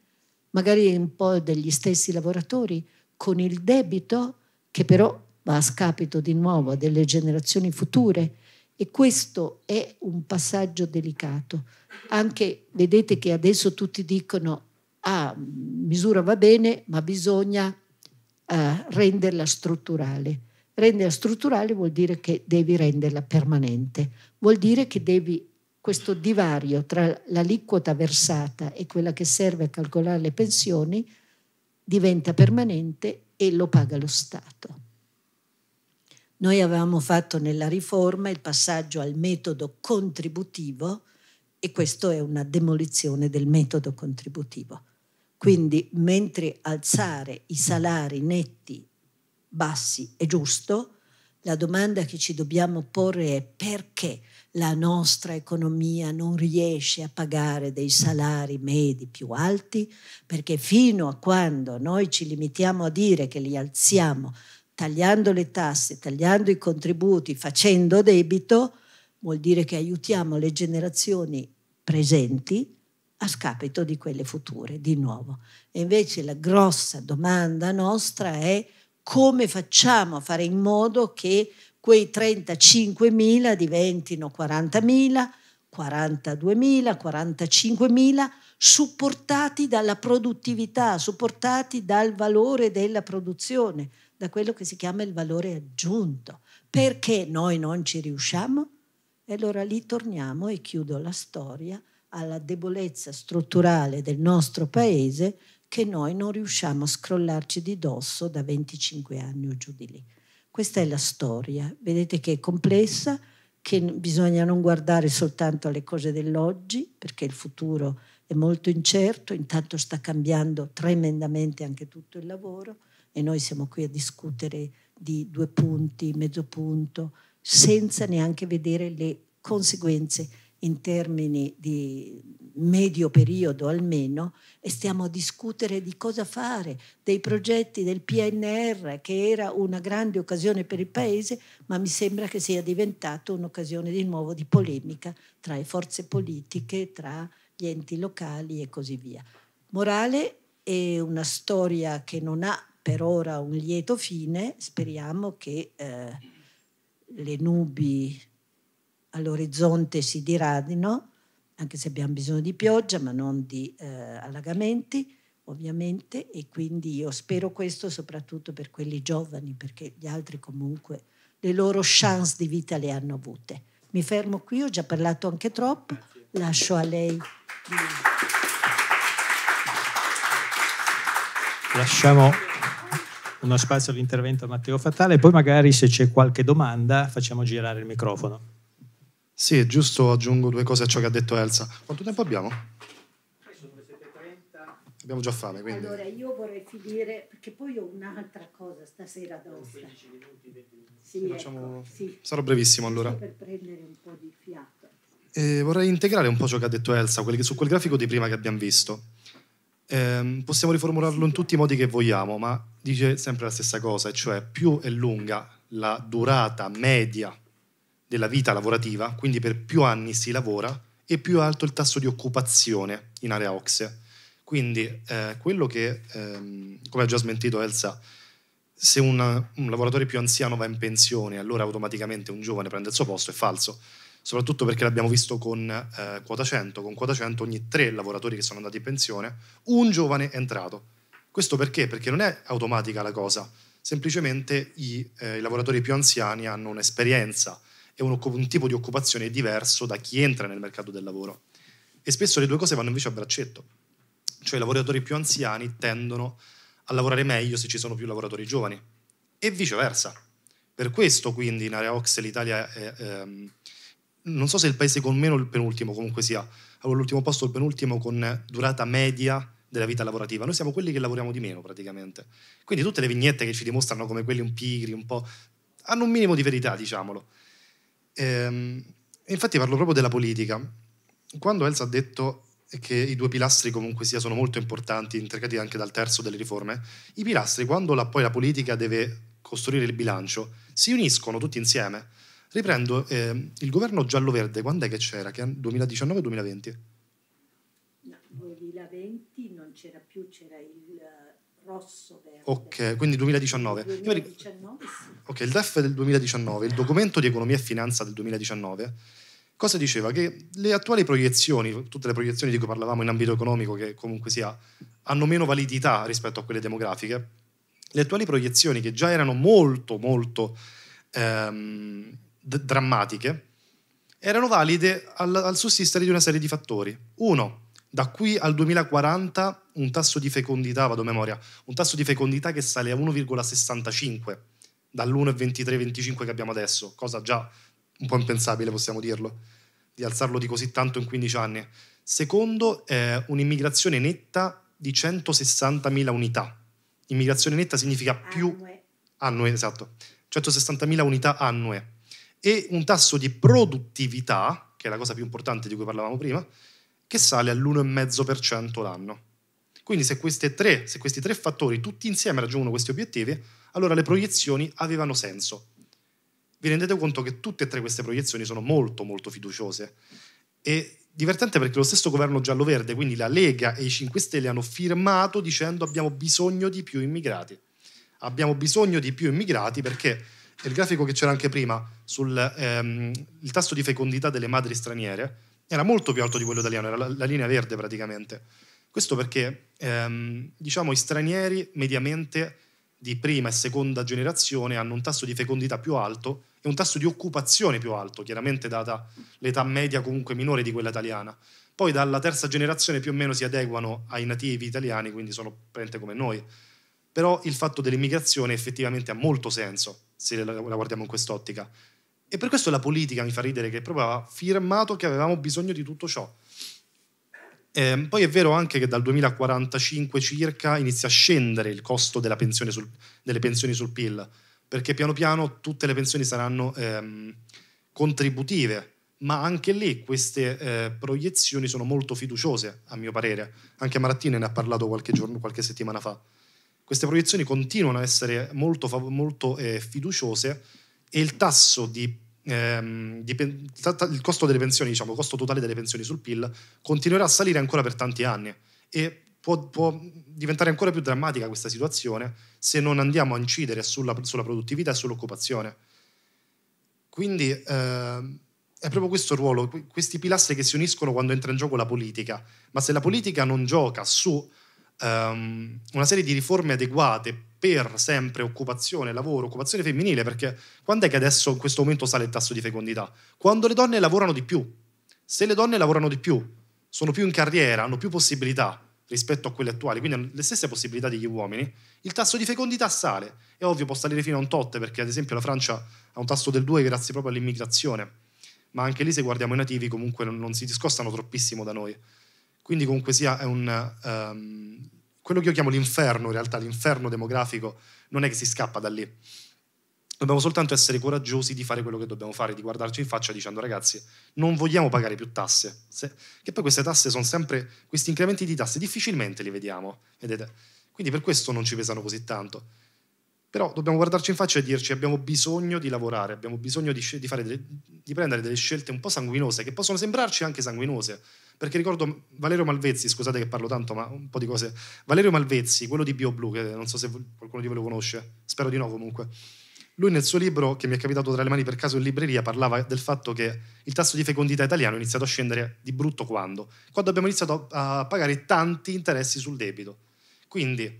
Magari un po' degli stessi lavoratori, con il debito che però va a scapito di nuovo delle generazioni future e questo è un passaggio delicato. Anche vedete che adesso tutti dicono ah, misura va bene, ma bisogna eh, renderla strutturale. Renderla strutturale vuol dire che devi renderla permanente, vuol dire che devi questo divario tra l'aliquota versata e quella che serve a calcolare le pensioni diventa permanente e lo paga lo Stato. Noi avevamo fatto nella riforma il passaggio al metodo contributivo e questo è una demolizione del metodo contributivo. Quindi mentre alzare i salari netti bassi è giusto, la domanda che ci dobbiamo porre è perché la nostra economia non riesce a pagare dei salari medi più alti, perché fino a quando noi ci limitiamo a dire che li alziamo tagliando le tasse, tagliando i contributi, facendo debito, vuol dire che aiutiamo le generazioni presenti a scapito di quelle future, di nuovo. E invece la grossa domanda nostra è come facciamo a fare in modo che quei 35.000 diventino 40.000, 42.000, 45.000, supportati dalla produttività, supportati dal valore della produzione, da quello che si chiama il valore aggiunto. Perché noi non ci riusciamo? E allora lì torniamo e chiudo la storia alla debolezza strutturale del nostro paese che noi non riusciamo a scrollarci di dosso da 25 anni o giù di lì. Questa è la storia, vedete che è complessa, che bisogna non guardare soltanto alle cose dell'oggi, perché il futuro è molto incerto, intanto sta cambiando tremendamente anche tutto il lavoro e noi siamo qui a discutere di due punti, mezzo punto, senza neanche vedere le conseguenze in termini di medio periodo almeno e stiamo a discutere di cosa fare, dei progetti del PNR che era una grande occasione per il Paese, ma mi sembra che sia diventato un'occasione di nuovo di polemica tra le forze politiche, tra gli enti locali e così via. Morale è una storia che non ha per ora un lieto fine, speriamo che eh, le nubi all'orizzonte si diradino, anche se abbiamo bisogno di pioggia, ma non di eh, allagamenti ovviamente, e quindi io spero questo soprattutto per quelli giovani, perché gli altri comunque le loro chance di vita le hanno avute. Mi fermo qui, ho già parlato anche troppo, lascio a lei. Lasciamo uno spazio all'intervento a Matteo Fatale poi magari se c'è qualche domanda facciamo girare il microfono. Sì, giusto aggiungo due cose a ciò che ha detto Elsa. Quanto tempo abbiamo? Abbiamo già fame, quindi. Allora, io vorrei finire, perché poi ho un'altra cosa stasera da 15 minuti, 20 minuti. Sì, ecco, facciamo... ecco, sì. Sarò brevissimo allora. Sì, per prendere un po' di fiato. Eh, vorrei integrare un po' ciò che ha detto Elsa su quel grafico di prima che abbiamo visto eh, possiamo riformularlo in tutti i modi che vogliamo, ma dice sempre la stessa cosa, cioè più è lunga la durata media della vita lavorativa, quindi per più anni si lavora, e più alto il tasso di occupazione in area OXE. Quindi eh, quello che, ehm, come ha già smentito Elsa, se una, un lavoratore più anziano va in pensione, allora automaticamente un giovane prende il suo posto, è falso soprattutto perché l'abbiamo visto con eh, quota 100, con quota 100 ogni tre lavoratori che sono andati in pensione, un giovane è entrato. Questo perché? Perché non è automatica la cosa, semplicemente i, eh, i lavoratori più anziani hanno un'esperienza e un, un tipo di occupazione diverso da chi entra nel mercato del lavoro. E spesso le due cose vanno invece a braccetto, cioè i lavoratori più anziani tendono a lavorare meglio se ci sono più lavoratori giovani e viceversa. Per questo quindi in Area Ox l'Italia è, ehm, non so se il paese con meno o il penultimo, comunque sia, avevo l'ultimo posto o il penultimo con durata media della vita lavorativa. Noi siamo quelli che lavoriamo di meno praticamente. Quindi tutte le vignette che ci dimostrano come quelli un pigri, un po', hanno un minimo di verità, diciamolo. Ehm, infatti parlo proprio della politica. Quando Elsa ha detto che i due pilastri comunque sia sono molto importanti, intricati anche dal terzo delle riforme, i pilastri quando la, poi la politica deve costruire il bilancio si uniscono tutti insieme Riprendo, eh, il governo giallo-verde, quando è che c'era? 2019-2020? No, 2020 non c'era più, c'era il eh, rosso verde. Ok, quindi 2019. 2019 sì. Ok, il DEF del 2019, il documento di economia e finanza del 2019, cosa diceva? Che le attuali proiezioni, tutte le proiezioni di cui parlavamo in ambito economico, che comunque sia, hanno meno validità rispetto a quelle demografiche. Le attuali proiezioni, che già erano molto, molto ehm, d- drammatiche erano valide al, al sussistere di una serie di fattori. Uno, da qui al 2040 un tasso di fecondità, vado a memoria, un tasso di fecondità che sale a 1,65 dall'1,23-25 che abbiamo adesso, cosa già un po' impensabile, possiamo dirlo, di alzarlo di così tanto in 15 anni. Secondo, eh, un'immigrazione netta di 160.000 unità. Immigrazione netta significa più... Annue. annue esatto. 160.000 unità annue e un tasso di produttività, che è la cosa più importante di cui parlavamo prima, che sale all'1,5% l'anno. Quindi se, tre, se questi tre fattori tutti insieme raggiungono questi obiettivi, allora le proiezioni avevano senso. Vi rendete conto che tutte e tre queste proiezioni sono molto molto fiduciose. E divertente perché lo stesso governo giallo-verde, quindi la Lega e i 5 Stelle, hanno firmato dicendo abbiamo bisogno di più immigrati. Abbiamo bisogno di più immigrati perché il grafico che c'era anche prima sul ehm, tasso di fecondità delle madri straniere era molto più alto di quello italiano, era la, la linea verde praticamente. Questo perché ehm, diciamo, i stranieri mediamente di prima e seconda generazione hanno un tasso di fecondità più alto e un tasso di occupazione più alto, chiaramente data l'età media comunque minore di quella italiana. Poi dalla terza generazione più o meno si adeguano ai nativi italiani, quindi sono praticamente come noi. Però il fatto dell'immigrazione effettivamente ha molto senso se la, guardiamo in quest'ottica. E per questo la politica mi fa ridere che proprio ha firmato che avevamo bisogno di tutto ciò. Eh, poi è vero anche che dal 2045 circa inizia a scendere il costo pensione sul, delle pensioni sul PIL, perché piano piano tutte le pensioni saranno ehm, contributive, ma anche lì queste eh, proiezioni sono molto fiduciose, a mio parere. Anche Marattini ne ha parlato qualche, giorno, qualche settimana fa queste proiezioni continuano a essere molto, molto eh, fiduciose e il tasso di, ehm, di il costo delle pensioni, diciamo, il costo totale delle pensioni sul PIL continuerà a salire ancora per tanti anni e può, può diventare ancora più drammatica questa situazione se non andiamo a incidere sulla, sulla produttività e sull'occupazione. Quindi eh, è proprio questo il ruolo, questi pilastri che si uniscono quando entra in gioco la politica, ma se la politica non gioca su um, una serie di riforme adeguate per sempre occupazione, lavoro, occupazione femminile, perché quando è che adesso in questo momento sale il tasso di fecondità? Quando le donne lavorano di più. Se le donne lavorano di più, sono più in carriera, hanno più possibilità rispetto a quelle attuali, quindi hanno le stesse possibilità degli uomini, il tasso di fecondità sale. È ovvio, può salire fino a un tot, perché ad esempio la Francia ha un tasso del 2 grazie proprio all'immigrazione, ma anche lì se guardiamo i nativi comunque non, si discostano troppissimo da noi. Quindi comunque sia è un... Um, quello che io chiamo l'inferno, in realtà l'inferno demografico, non è che si scappa da lì. Dobbiamo soltanto essere coraggiosi di fare quello che dobbiamo fare, di guardarci in faccia dicendo ragazzi, non vogliamo pagare più tasse. Se, che poi queste tasse sono sempre, questi incrementi di tasse difficilmente li vediamo, vedete? Quindi per questo non ci pesano così tanto. Però dobbiamo guardarci in faccia e dirci abbiamo bisogno di lavorare, abbiamo bisogno di, di, delle, di prendere delle scelte un po' sanguinose, che possono sembrarci anche sanguinose, perché ricordo Valerio Malvezzi, scusate che parlo tanto, ma un po' di cose. Valerio Malvezzi, quello di BioBlu, che non so se qualcuno di voi lo conosce, spero di no comunque. Lui nel suo libro, che mi è capitato tra le mani per caso in libreria, parlava del fatto che il tasso di fecondità italiano è iniziato a scendere di brutto quando? Quando abbiamo iniziato a pagare tanti interessi sul debito. Quindi,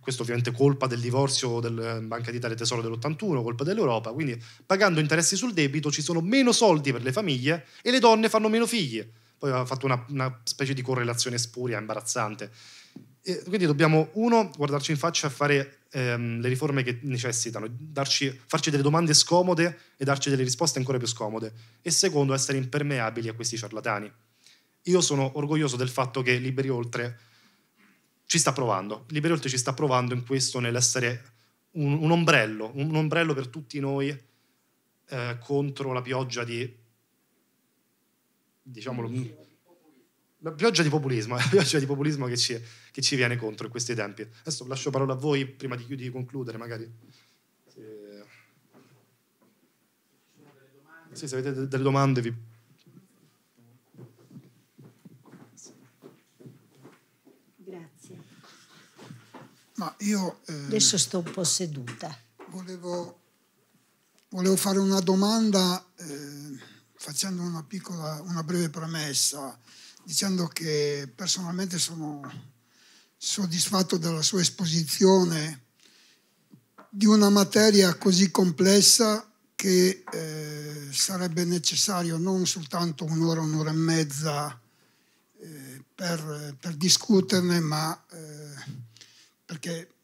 questo ovviamente colpa del divorzio del eh, Banca d'Italia e Tesoro dell'81, colpa dell'Europa, quindi pagando interessi sul debito ci sono meno soldi per le famiglie e le donne fanno meno figli poi ha fatto una, una specie di correlazione spuria, imbarazzante. E quindi dobbiamo, uno, guardarci in faccia a fare ehm, le riforme che necessitano, darci, farci delle domande scomode e darci delle risposte ancora più scomode. E secondo, essere impermeabili a questi ciarlatani. Io sono orgoglioso del fatto che Liberi Oltre ci sta provando. Liberi Oltre ci sta provando in questo, nell'essere un, un ombrello, un, un ombrello per tutti noi eh, contro la pioggia di diciamolo, mm. la pioggia di populismo, la pioggia di populismo che ci, che ci, viene contro in questi tempi. Adesso lascio parola a voi prima di, di concludere, magari. Se... Sì, se avete delle domande vi... Grazie. Ma io... Eh, Adesso sto un po' seduta. Volevo, volevo fare una domanda... Eh, facendo una piccola, una breve premessa, dicendo che personalmente sono soddisfatto della sua esposizione di una materia così complessa che eh, sarebbe necessario non soltanto un'ora, un'ora e mezza eh, per, per, discuterne, ma eh, perché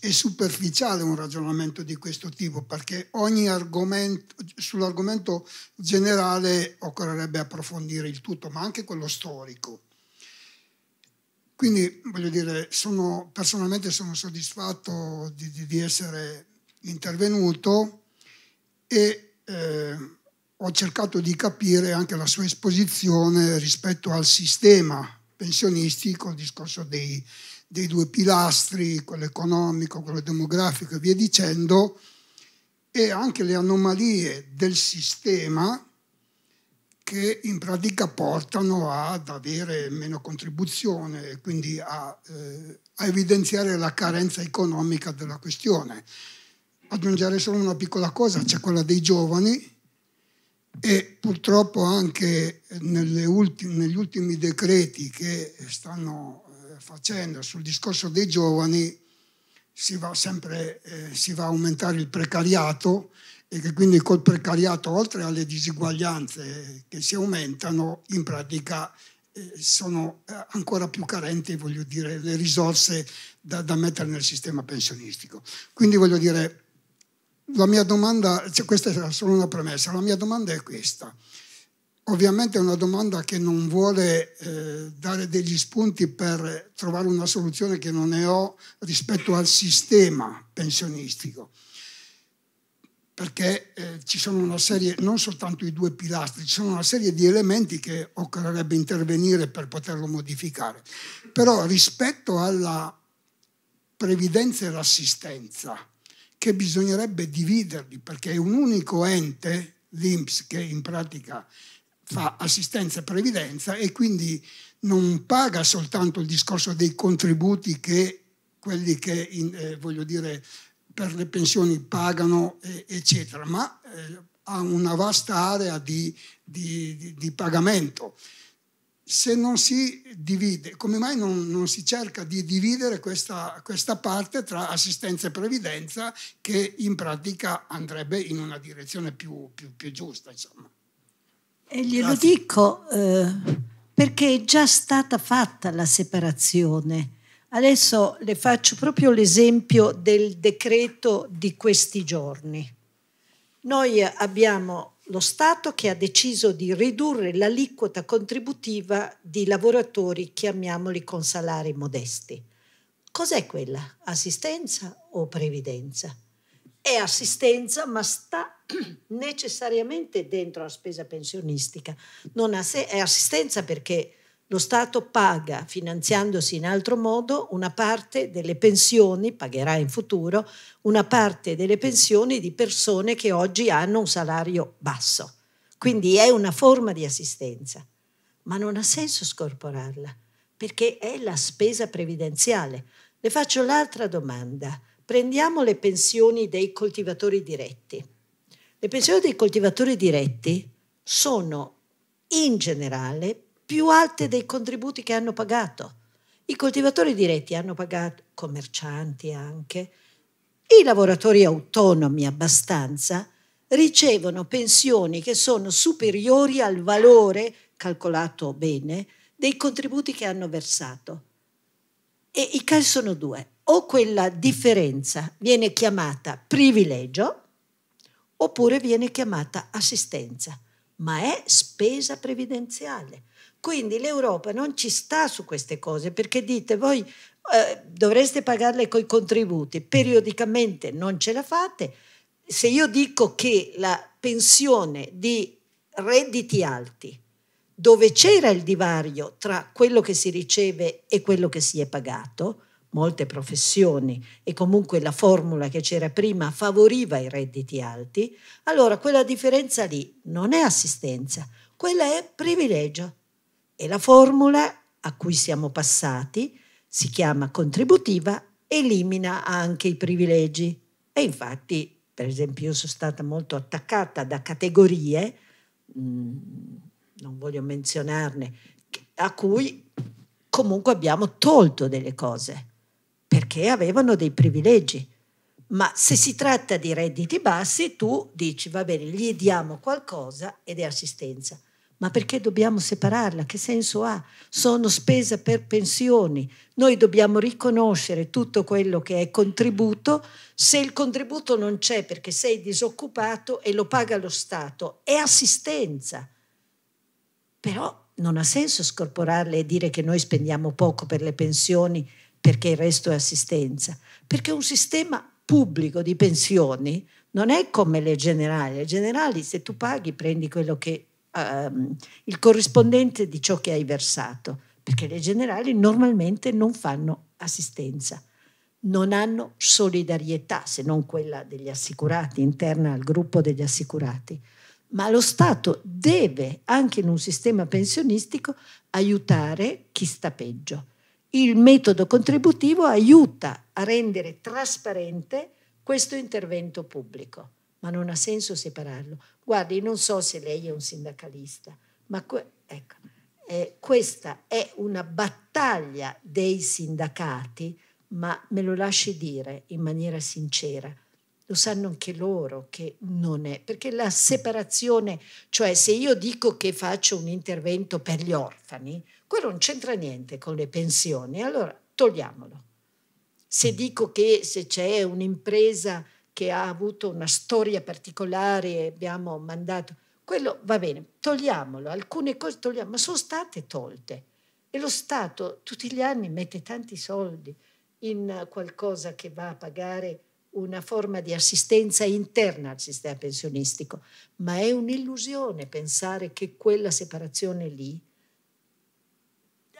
è superficiale un ragionamento di questo tipo perché ogni argomento, sull'argomento generale occorrerebbe approfondire il tutto, ma anche quello storico. Quindi voglio dire, sono, personalmente sono soddisfatto di, di, di essere intervenuto e eh, ho cercato di capire anche la sua esposizione rispetto al sistema pensionistico, il discorso dei, dei due pilastri, quello economico, quello demografico e via dicendo, e anche le anomalie del sistema che in pratica portano ad avere meno contribuzione e quindi a, eh, a, evidenziare la carenza economica della questione. Aggiungere solo una piccola cosa, c'è quella dei giovani e purtroppo anche ultime, negli ultimi decreti che stanno facendo sul discorso dei giovani si va sempre eh, si va a aumentare il precariato e che quindi col precariato oltre alle disuguaglianze che si aumentano in pratica eh, sono eh, ancora più carenti voglio dire, le risorse da, da mettere nel sistema pensionistico. Quindi voglio dire, la mia domanda, cioè questa è solo una premessa, la mia domanda è questa. Ovviamente è una domanda che non vuole eh, dare degli spunti per trovare una soluzione che non ne ho rispetto al sistema pensionistico, perché eh, ci sono una serie, non soltanto i due pilastri, ci sono una serie di elementi che occorrerebbe intervenire per poterlo modificare. Però rispetto alla previdenza e l'assistenza, che bisognerebbe dividerli perché è un unico ente, l'INPS, che in pratica eh, fa assistenza e previdenza e quindi non paga soltanto il discorso dei contributi che quelli che, in, eh, voglio dire, per le pensioni pagano, eh, eccetera, ma eh, ha una vasta area di, di, di, di, pagamento. Se non si divide, come mai non, non si cerca di dividere questa, questa, parte tra assistenza e previdenza che in pratica andrebbe in una direzione più, più, più giusta? Insomma. E glielo Grazie. dico eh, perché è già stata fatta la separazione. Adesso le faccio proprio l'esempio del decreto di questi giorni. Noi abbiamo lo Stato che ha deciso di ridurre l'aliquota contributiva di lavoratori, chiamiamoli con salari modesti. Cos'è quella? Assistenza o previdenza? è assistenza, ma sta necessariamente dentro la spesa pensionistica. Non è assistenza perché lo Stato paga, finanziandosi in altro modo, una parte delle pensioni, pagherà in futuro, una parte delle pensioni di persone che oggi hanno un salario basso. Quindi è una forma di assistenza, ma non ha senso scorporarla, perché è la spesa previdenziale. Le faccio l'altra domanda. Prendiamo le pensioni dei coltivatori diretti. Le pensioni dei coltivatori diretti sono in generale più alte dei contributi che hanno pagato. I coltivatori diretti hanno pagato, commercianti anche, i lavoratori autonomi abbastanza ricevono pensioni che sono superiori al valore, calcolato bene, dei contributi che hanno versato. E i casi sono due o quella differenza viene chiamata privilegio oppure viene chiamata assistenza, ma è spesa previdenziale. Quindi l'Europa non ci sta su queste cose perché dite voi eh, dovreste pagarle coi contributi, periodicamente non ce la fate. Se io dico che la pensione di redditi alti, dove c'era il divario tra quello che si riceve e quello che si è pagato, molte professioni e comunque la formula che c'era prima favoriva i redditi alti, allora quella differenza lì non è assistenza, quella è privilegio. E la formula a cui siamo passati si chiama contributiva, elimina anche i privilegi. E infatti, per esempio, io sono stata molto attaccata da categorie, mh, mm, non voglio menzionarne, a cui comunque abbiamo tolto delle cose perché avevano dei privilegi. Ma se si tratta di redditi bassi, tu dici, va bene, gli diamo qualcosa ed è assistenza. Ma perché dobbiamo separarla? Che senso ha? Sono spese per pensioni. Noi dobbiamo riconoscere tutto quello che è contributo. Se il contributo non c'è perché sei disoccupato e lo paga lo Stato, è assistenza. Però non ha senso scorporarle e dire che noi spendiamo poco per le pensioni perché il resto è assistenza, perché un sistema pubblico di pensioni non è come le generali, le generali se tu paghi prendi quello che, ehm, il corrispondente di ciò che hai versato, perché le generali normalmente non fanno assistenza, non hanno solidarietà se non quella degli assicurati, interna al gruppo degli assicurati ma lo Stato deve, anche in un sistema pensionistico, aiutare chi sta peggio il metodo contributivo aiuta a rendere trasparente questo intervento pubblico, ma non ha senso separarlo. Guardi, non so se lei è un sindacalista, ma ecco, eh, questa è una battaglia dei sindacati, ma me lo lasci dire in maniera sincera. Lo sanno anche loro che non è, perché la separazione, cioè se io dico che faccio un intervento per gli orfani, quello non c'entra niente con le pensioni, allora togliamolo. Se mm. dico che se c'è un'impresa che ha avuto una storia particolare e abbiamo mandato, quello va bene, togliamolo, alcune cose togliamo, ma sono state tolte. E lo Stato tutti gli anni mette tanti soldi in qualcosa che va a pagare una forma di assistenza interna al sistema pensionistico, ma è un'illusione pensare che quella separazione lì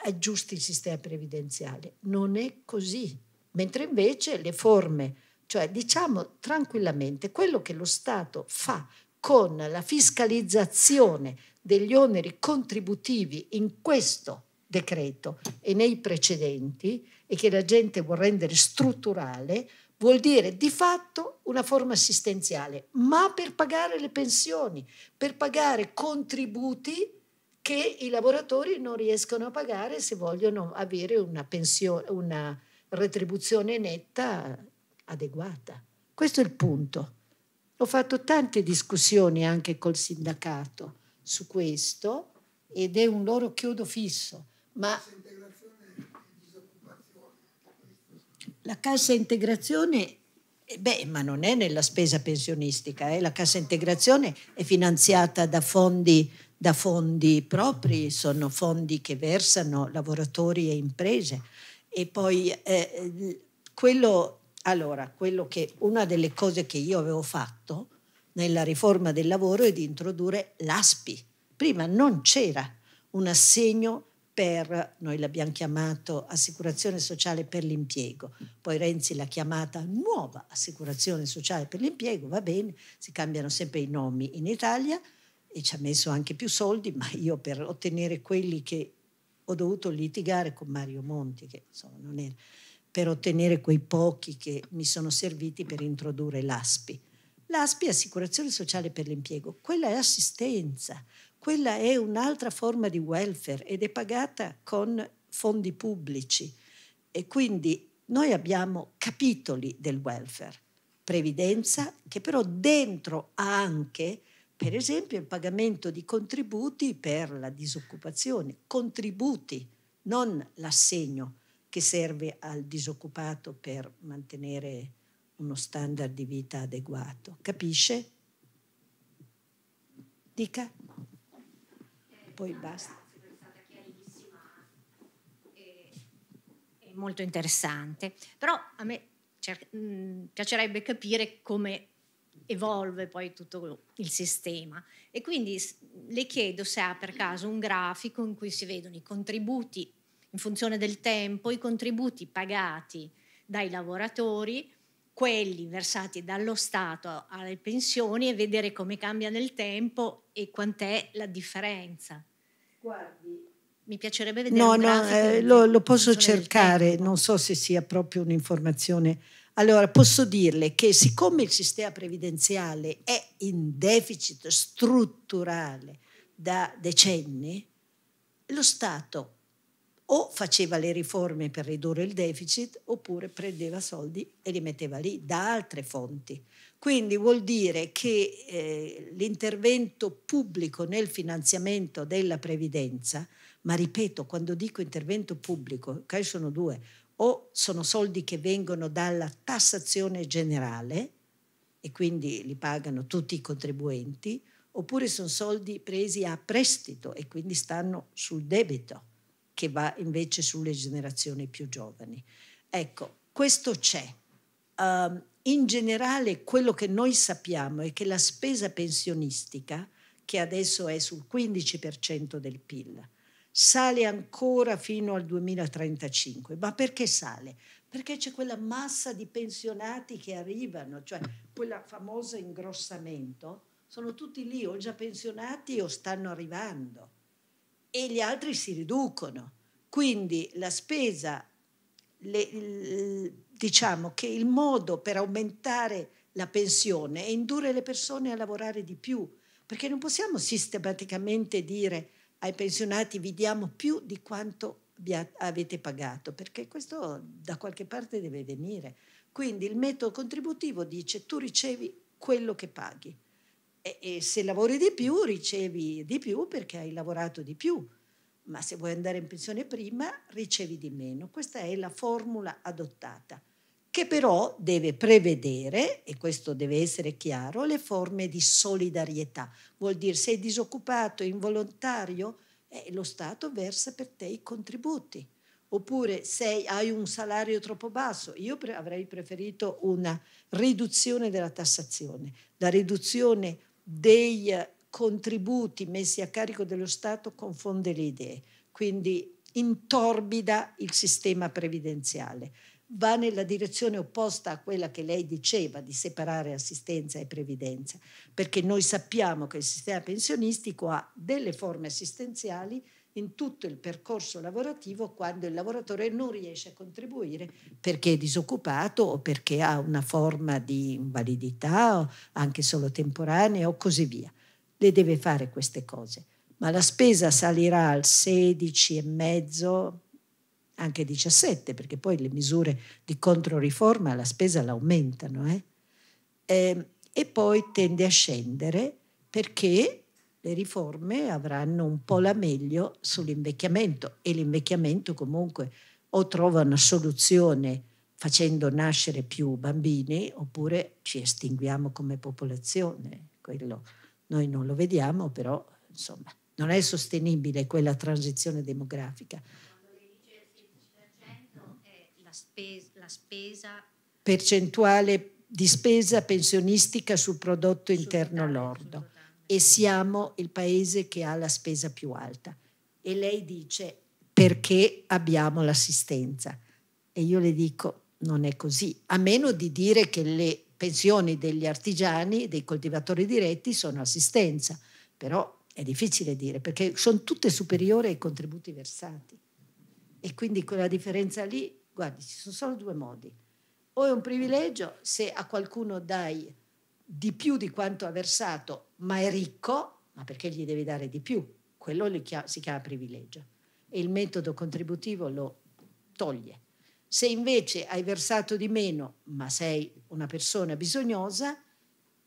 aggiusti il sistema previdenziale. Non è così. Mentre invece le forme, cioè diciamo tranquillamente, quello che lo Stato fa con la fiscalizzazione degli oneri contributivi in questo decreto e nei precedenti e che la gente vuol rendere strutturale, vuol dire di fatto una forma assistenziale, ma per pagare le pensioni, per pagare contributi che i lavoratori non riescono a pagare se vogliono avere una, pensione, una retribuzione netta adeguata. Questo è il punto. Ho fatto tante discussioni anche col sindacato su questo ed è un loro chiodo fisso. Ma la cassa integrazione, eh, beh, ma non è nella spesa pensionistica, eh? la cassa integrazione è finanziata da fondi da fondi propri, sono fondi che versano lavoratori e imprese. E poi eh, quello, allora, quello che, una delle cose che io avevo fatto nella riforma del lavoro è di introdurre l'ASPI. Prima non c'era un assegno per, noi l'abbiamo chiamato assicurazione sociale per l'impiego, poi Renzi l'ha chiamata nuova assicurazione sociale per l'impiego, va bene, si cambiano sempre i nomi in Italia, e ci ha messo anche più soldi, ma io per ottenere quelli che ho dovuto litigare con Mario Monti, che insomma non era, per ottenere quei pochi che mi sono serviti per introdurre l'ASPI. L'ASPI è assicurazione sociale per l'impiego, quella è assistenza, quella è un'altra forma di welfare ed è pagata con fondi pubblici e quindi noi abbiamo capitoli del welfare, previdenza che però dentro ha anche per esempio il pagamento di contributi per la disoccupazione, contributi, non l'assegno che serve al disoccupato per mantenere uno standard di vita adeguato. Capisce? Dica. Poi basta. Eh, è molto interessante, però a me mm, piacerebbe capire come evolve poi tutto il sistema. E quindi le chiedo se ha per caso un grafico in cui si vedono i contributi in funzione del tempo, i contributi pagati dai lavoratori, quelli versati dallo Stato alle pensioni e vedere come cambia nel tempo e quant'è la differenza. Guardi, mi piacerebbe vedere. No, no, eh, lo, lo posso cercare, non so se sia proprio un'informazione allora, posso dirle che siccome il sistema previdenziale è in deficit strutturale da decenni, lo Stato o faceva le riforme per ridurre il deficit oppure prendeva soldi e li metteva lì da altre fonti. Quindi vuol dire che eh, l'intervento pubblico nel finanziamento della previdenza, ma ripeto, quando dico intervento pubblico, che sono due, o sono soldi che vengono dalla tassazione generale e quindi li pagano tutti i contribuenti, oppure sono soldi presi a prestito e quindi stanno sul debito che va invece sulle generazioni più giovani. Ecco, questo c'è. Um, in generale quello che noi sappiamo è che la spesa pensionistica, che adesso è sul 15% del PIL, sale ancora fino al 2035. Ma perché sale? Perché c'è quella massa di pensionati che arrivano, cioè quel famoso ingrossamento, sono tutti lì o già pensionati o stanno arrivando e gli altri si riducono. Quindi la spesa, le, diciamo che il modo per aumentare la pensione è indurre le persone a lavorare di più, perché non possiamo sistematicamente dire ai pensionati vi diamo più di quanto avete pagato, perché questo da qualche parte deve venire. Quindi il metodo contributivo dice tu ricevi quello che paghi e, e se lavori di più ricevi di più perché hai lavorato di più, ma se vuoi andare in pensione prima ricevi di meno. Questa è la formula adottata che però deve prevedere, e questo deve essere chiaro, le forme di solidarietà. Vuol dire sei disoccupato, involontario, eh, lo Stato versa per te i contributi. Oppure se hai un salario troppo basso, io pre- avrei preferito una riduzione della tassazione, la riduzione dei contributi messi a carico dello Stato confonde le idee, quindi intorbida il sistema previdenziale va nella direzione opposta a quella che lei diceva di separare assistenza e previdenza, perché noi sappiamo che il sistema pensionistico ha delle forme assistenziali in tutto il percorso lavorativo quando il lavoratore non riesce a contribuire perché è disoccupato o perché ha una forma di invalidità, anche solo temporanea o così via. Le deve fare queste cose. Ma la spesa salirà al 16,5 anche 17, perché poi le misure di controriforma la spesa l'aumentano, eh? e, ehm, e poi tende a scendere perché le riforme avranno un po' la meglio sull'invecchiamento e l'invecchiamento comunque o trova una soluzione facendo nascere più bambini oppure ci estinguiamo come popolazione. Quello noi non lo vediamo, però insomma non è sostenibile quella transizione demografica spesa, la spesa percentuale di spesa pensionistica sul prodotto interno lordo e siamo il paese che ha la spesa più alta. E lei dice perché abbiamo l'assistenza. E io le dico non è così, a meno di dire che le pensioni degli artigiani, dei coltivatori diretti sono assistenza, però è difficile dire perché sono tutte superiori ai contributi versati. E quindi quella differenza lì Guardi, ci sono solo due modi. O è un privilegio se a qualcuno dai di più di quanto ha versato, ma è ricco, ma perché gli devi dare di più? Quello si chiama privilegio e il metodo contributivo lo toglie. Se invece hai versato di meno, ma sei una persona bisognosa,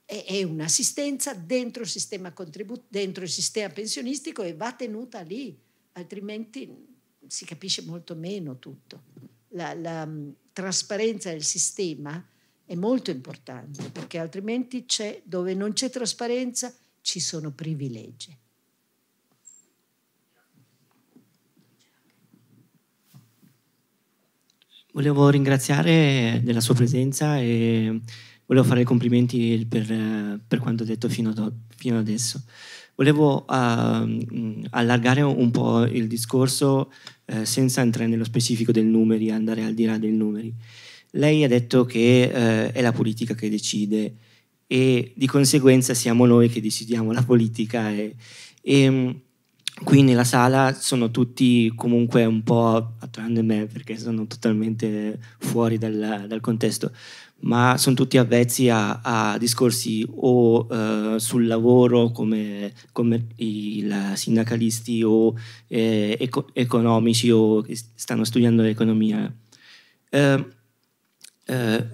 è, un'assistenza dentro il, sistema contribu- dentro il sistema pensionistico e va tenuta lì, altrimenti si capisce molto meno tutto la, la mm, trasparenza del sistema è molto importante perché altrimenti c'è, dove non c'è trasparenza ci sono privilegi. Volevo ringraziare della sua presenza e volevo fare i complimenti per, per quanto detto fino, ad, fino adesso. Volevo uh, allargare un po' il discorso eh, senza entrare nello specifico dei numeri, andare al di là dei numeri. Lei ha detto che eh, è la politica che decide e di conseguenza siamo noi che decidiamo la politica e, e ehm, qui nella sala sono tutti comunque un po', tranne me perché sono totalmente fuori dal, dal contesto, ma sono tutti avvezzi a, a discorsi o eh, sul lavoro come, come i sindacalisti o eh, eco, economici o che stanno studiando l'economia. Ehm, eh,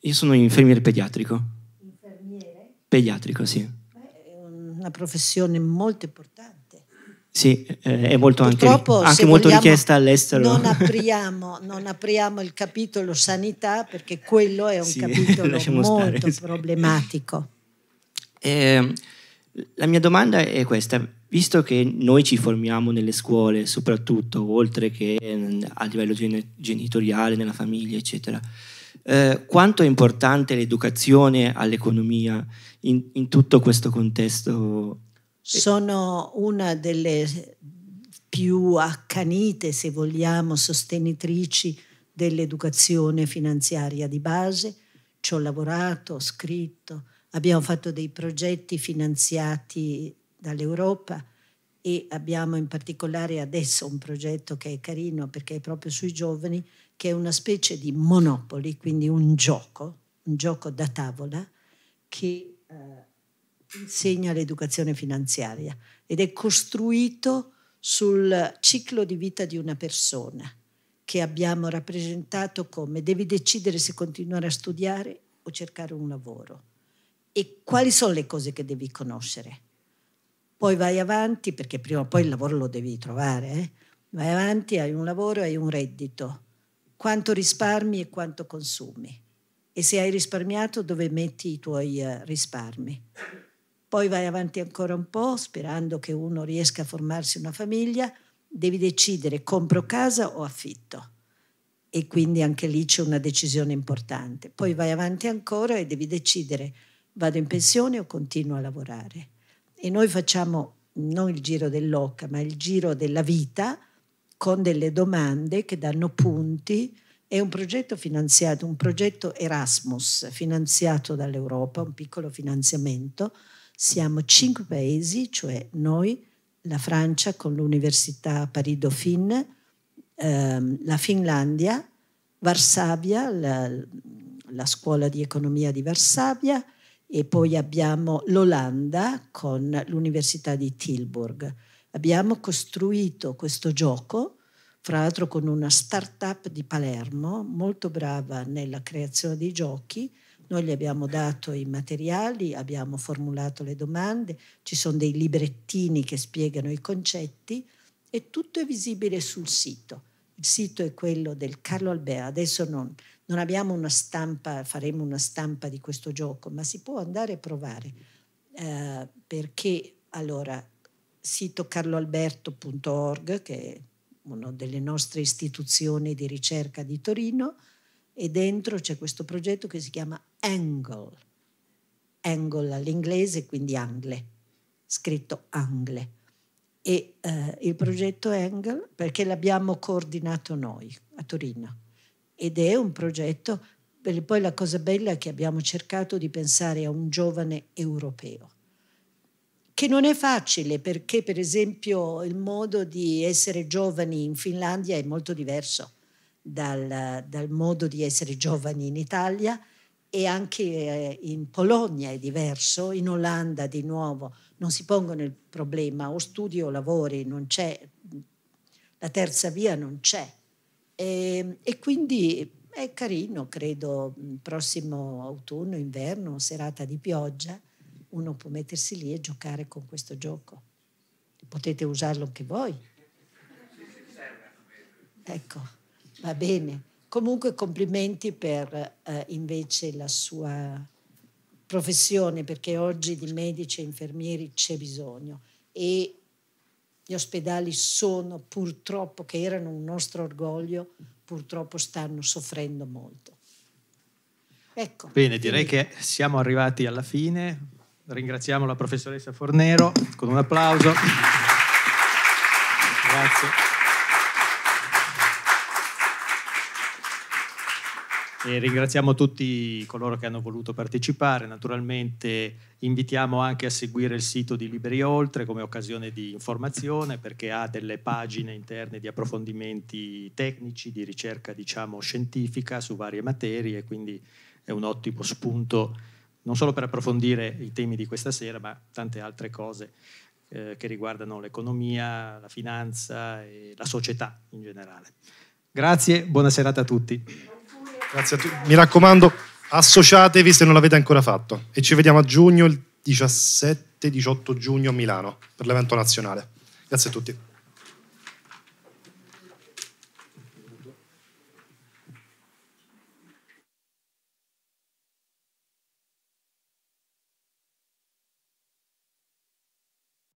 io sono infermiere pediatrico. Infermiere? Pediatrico, sì. Beh, è una professione molto importante. Sì, eh, è molto anche, anche molto vogliamo, richiesta all'estero. Non apriamo, non apriamo, il capitolo sanità perché quello è un sì, capitolo molto stare. problematico. Eh, la mia domanda è questa, visto che noi ci formiamo nelle scuole soprattutto, oltre che mm, a livello genitoriale, nella famiglia, eccetera, eh, quanto è importante l'educazione all'economia in, in tutto questo contesto sono una delle più accanite, se vogliamo, sostenitrici dell'educazione finanziaria di base. Ci ho lavorato, ho scritto, abbiamo fatto dei progetti finanziati dall'Europa e abbiamo in particolare adesso un progetto che è carino perché è proprio sui giovani, che è una specie di monopoli, quindi un gioco, un gioco da tavola che eh, insegna l'educazione finanziaria ed è costruito sul ciclo di vita di una persona che abbiamo rappresentato come devi decidere se continuare a studiare o cercare un lavoro e quali sono le cose che devi conoscere. Poi vai avanti, perché prima o poi il lavoro lo devi trovare, eh? vai avanti, hai un lavoro, hai un reddito, quanto risparmi e quanto consumi e se hai risparmiato dove metti i tuoi eh, risparmi poi vai avanti ancora un po' sperando che uno riesca a formarsi una famiglia, devi decidere compro casa o affitto e quindi anche lì c'è una decisione importante. Poi vai avanti ancora e devi decidere vado in pensione o continuo a lavorare. E noi facciamo non il giro dell'occa, ma il giro della vita con delle domande che danno punti. È un progetto finanziato, un progetto Erasmus finanziato dall'Europa, un piccolo finanziamento siamo cinque paesi, cioè noi, la Francia con l'Università Paris Dauphine, ehm, la Finlandia, Varsavia, la, la scuola di economia di Varsavia e poi abbiamo l'Olanda con l'Università di Tilburg. Abbiamo costruito questo gioco, fra l'altro con una start-up di Palermo, molto brava nella creazione dei giochi, noi gli abbiamo dato i materiali, abbiamo formulato le domande, ci sono dei librettini che spiegano i concetti e tutto è visibile sul sito. Il sito è quello del Carlo Albea. Adesso non, non abbiamo una stampa, faremo una stampa di questo gioco, ma si può andare a provare eh, perché allora sito carloalberto.org che è una delle nostre istituzioni di ricerca di Torino e dentro c'è questo progetto che si chiama Angle, Angle all'inglese, quindi Angle, scritto Angle. E eh, il progetto Angle, perché l'abbiamo coordinato noi a Torino, ed è un progetto, poi la cosa bella è che abbiamo cercato di pensare a un giovane europeo che non è facile perché per esempio il modo di essere giovani in Finlandia è molto diverso dal, dal modo di essere giovani in Italia e anche eh, in Polonia è diverso, in Olanda di nuovo non si pongono il problema o studi o lavori, non c'è, la terza via non c'è. E, ehm, e quindi è carino, credo, mm, prossimo autunno, inverno, serata di pioggia, uno può mettersi lì e giocare con questo gioco. Potete usarlo anche voi. Ecco. Va bene. Comunque complimenti per eh, invece la sua professione, perché oggi di medici e infermieri c'è bisogno e gli ospedali sono purtroppo, che erano un nostro orgoglio, purtroppo stanno soffrendo molto. Ecco, Bene, direi che siamo arrivati alla fine. Ringraziamo la professoressa Fornero con un applauso. Grazie. E ringraziamo tutti coloro che hanno voluto partecipare, naturalmente invitiamo anche a seguire il sito di Libri Oltre come occasione di informazione perché ha delle pagine interne di approfondimenti tecnici, di ricerca diciamo, scientifica su varie materie, quindi è un ottimo spunto non solo per approfondire i temi di questa sera ma tante altre cose eh, che riguardano l'economia, la finanza e la società in generale. Grazie, buona serata a tutti. Grazie a tutti. Mi raccomando, associatevi se non l'avete ancora fatto. E ci vediamo a giugno, il 17-18 giugno a Milano, per l'evento nazionale. Grazie a tutti.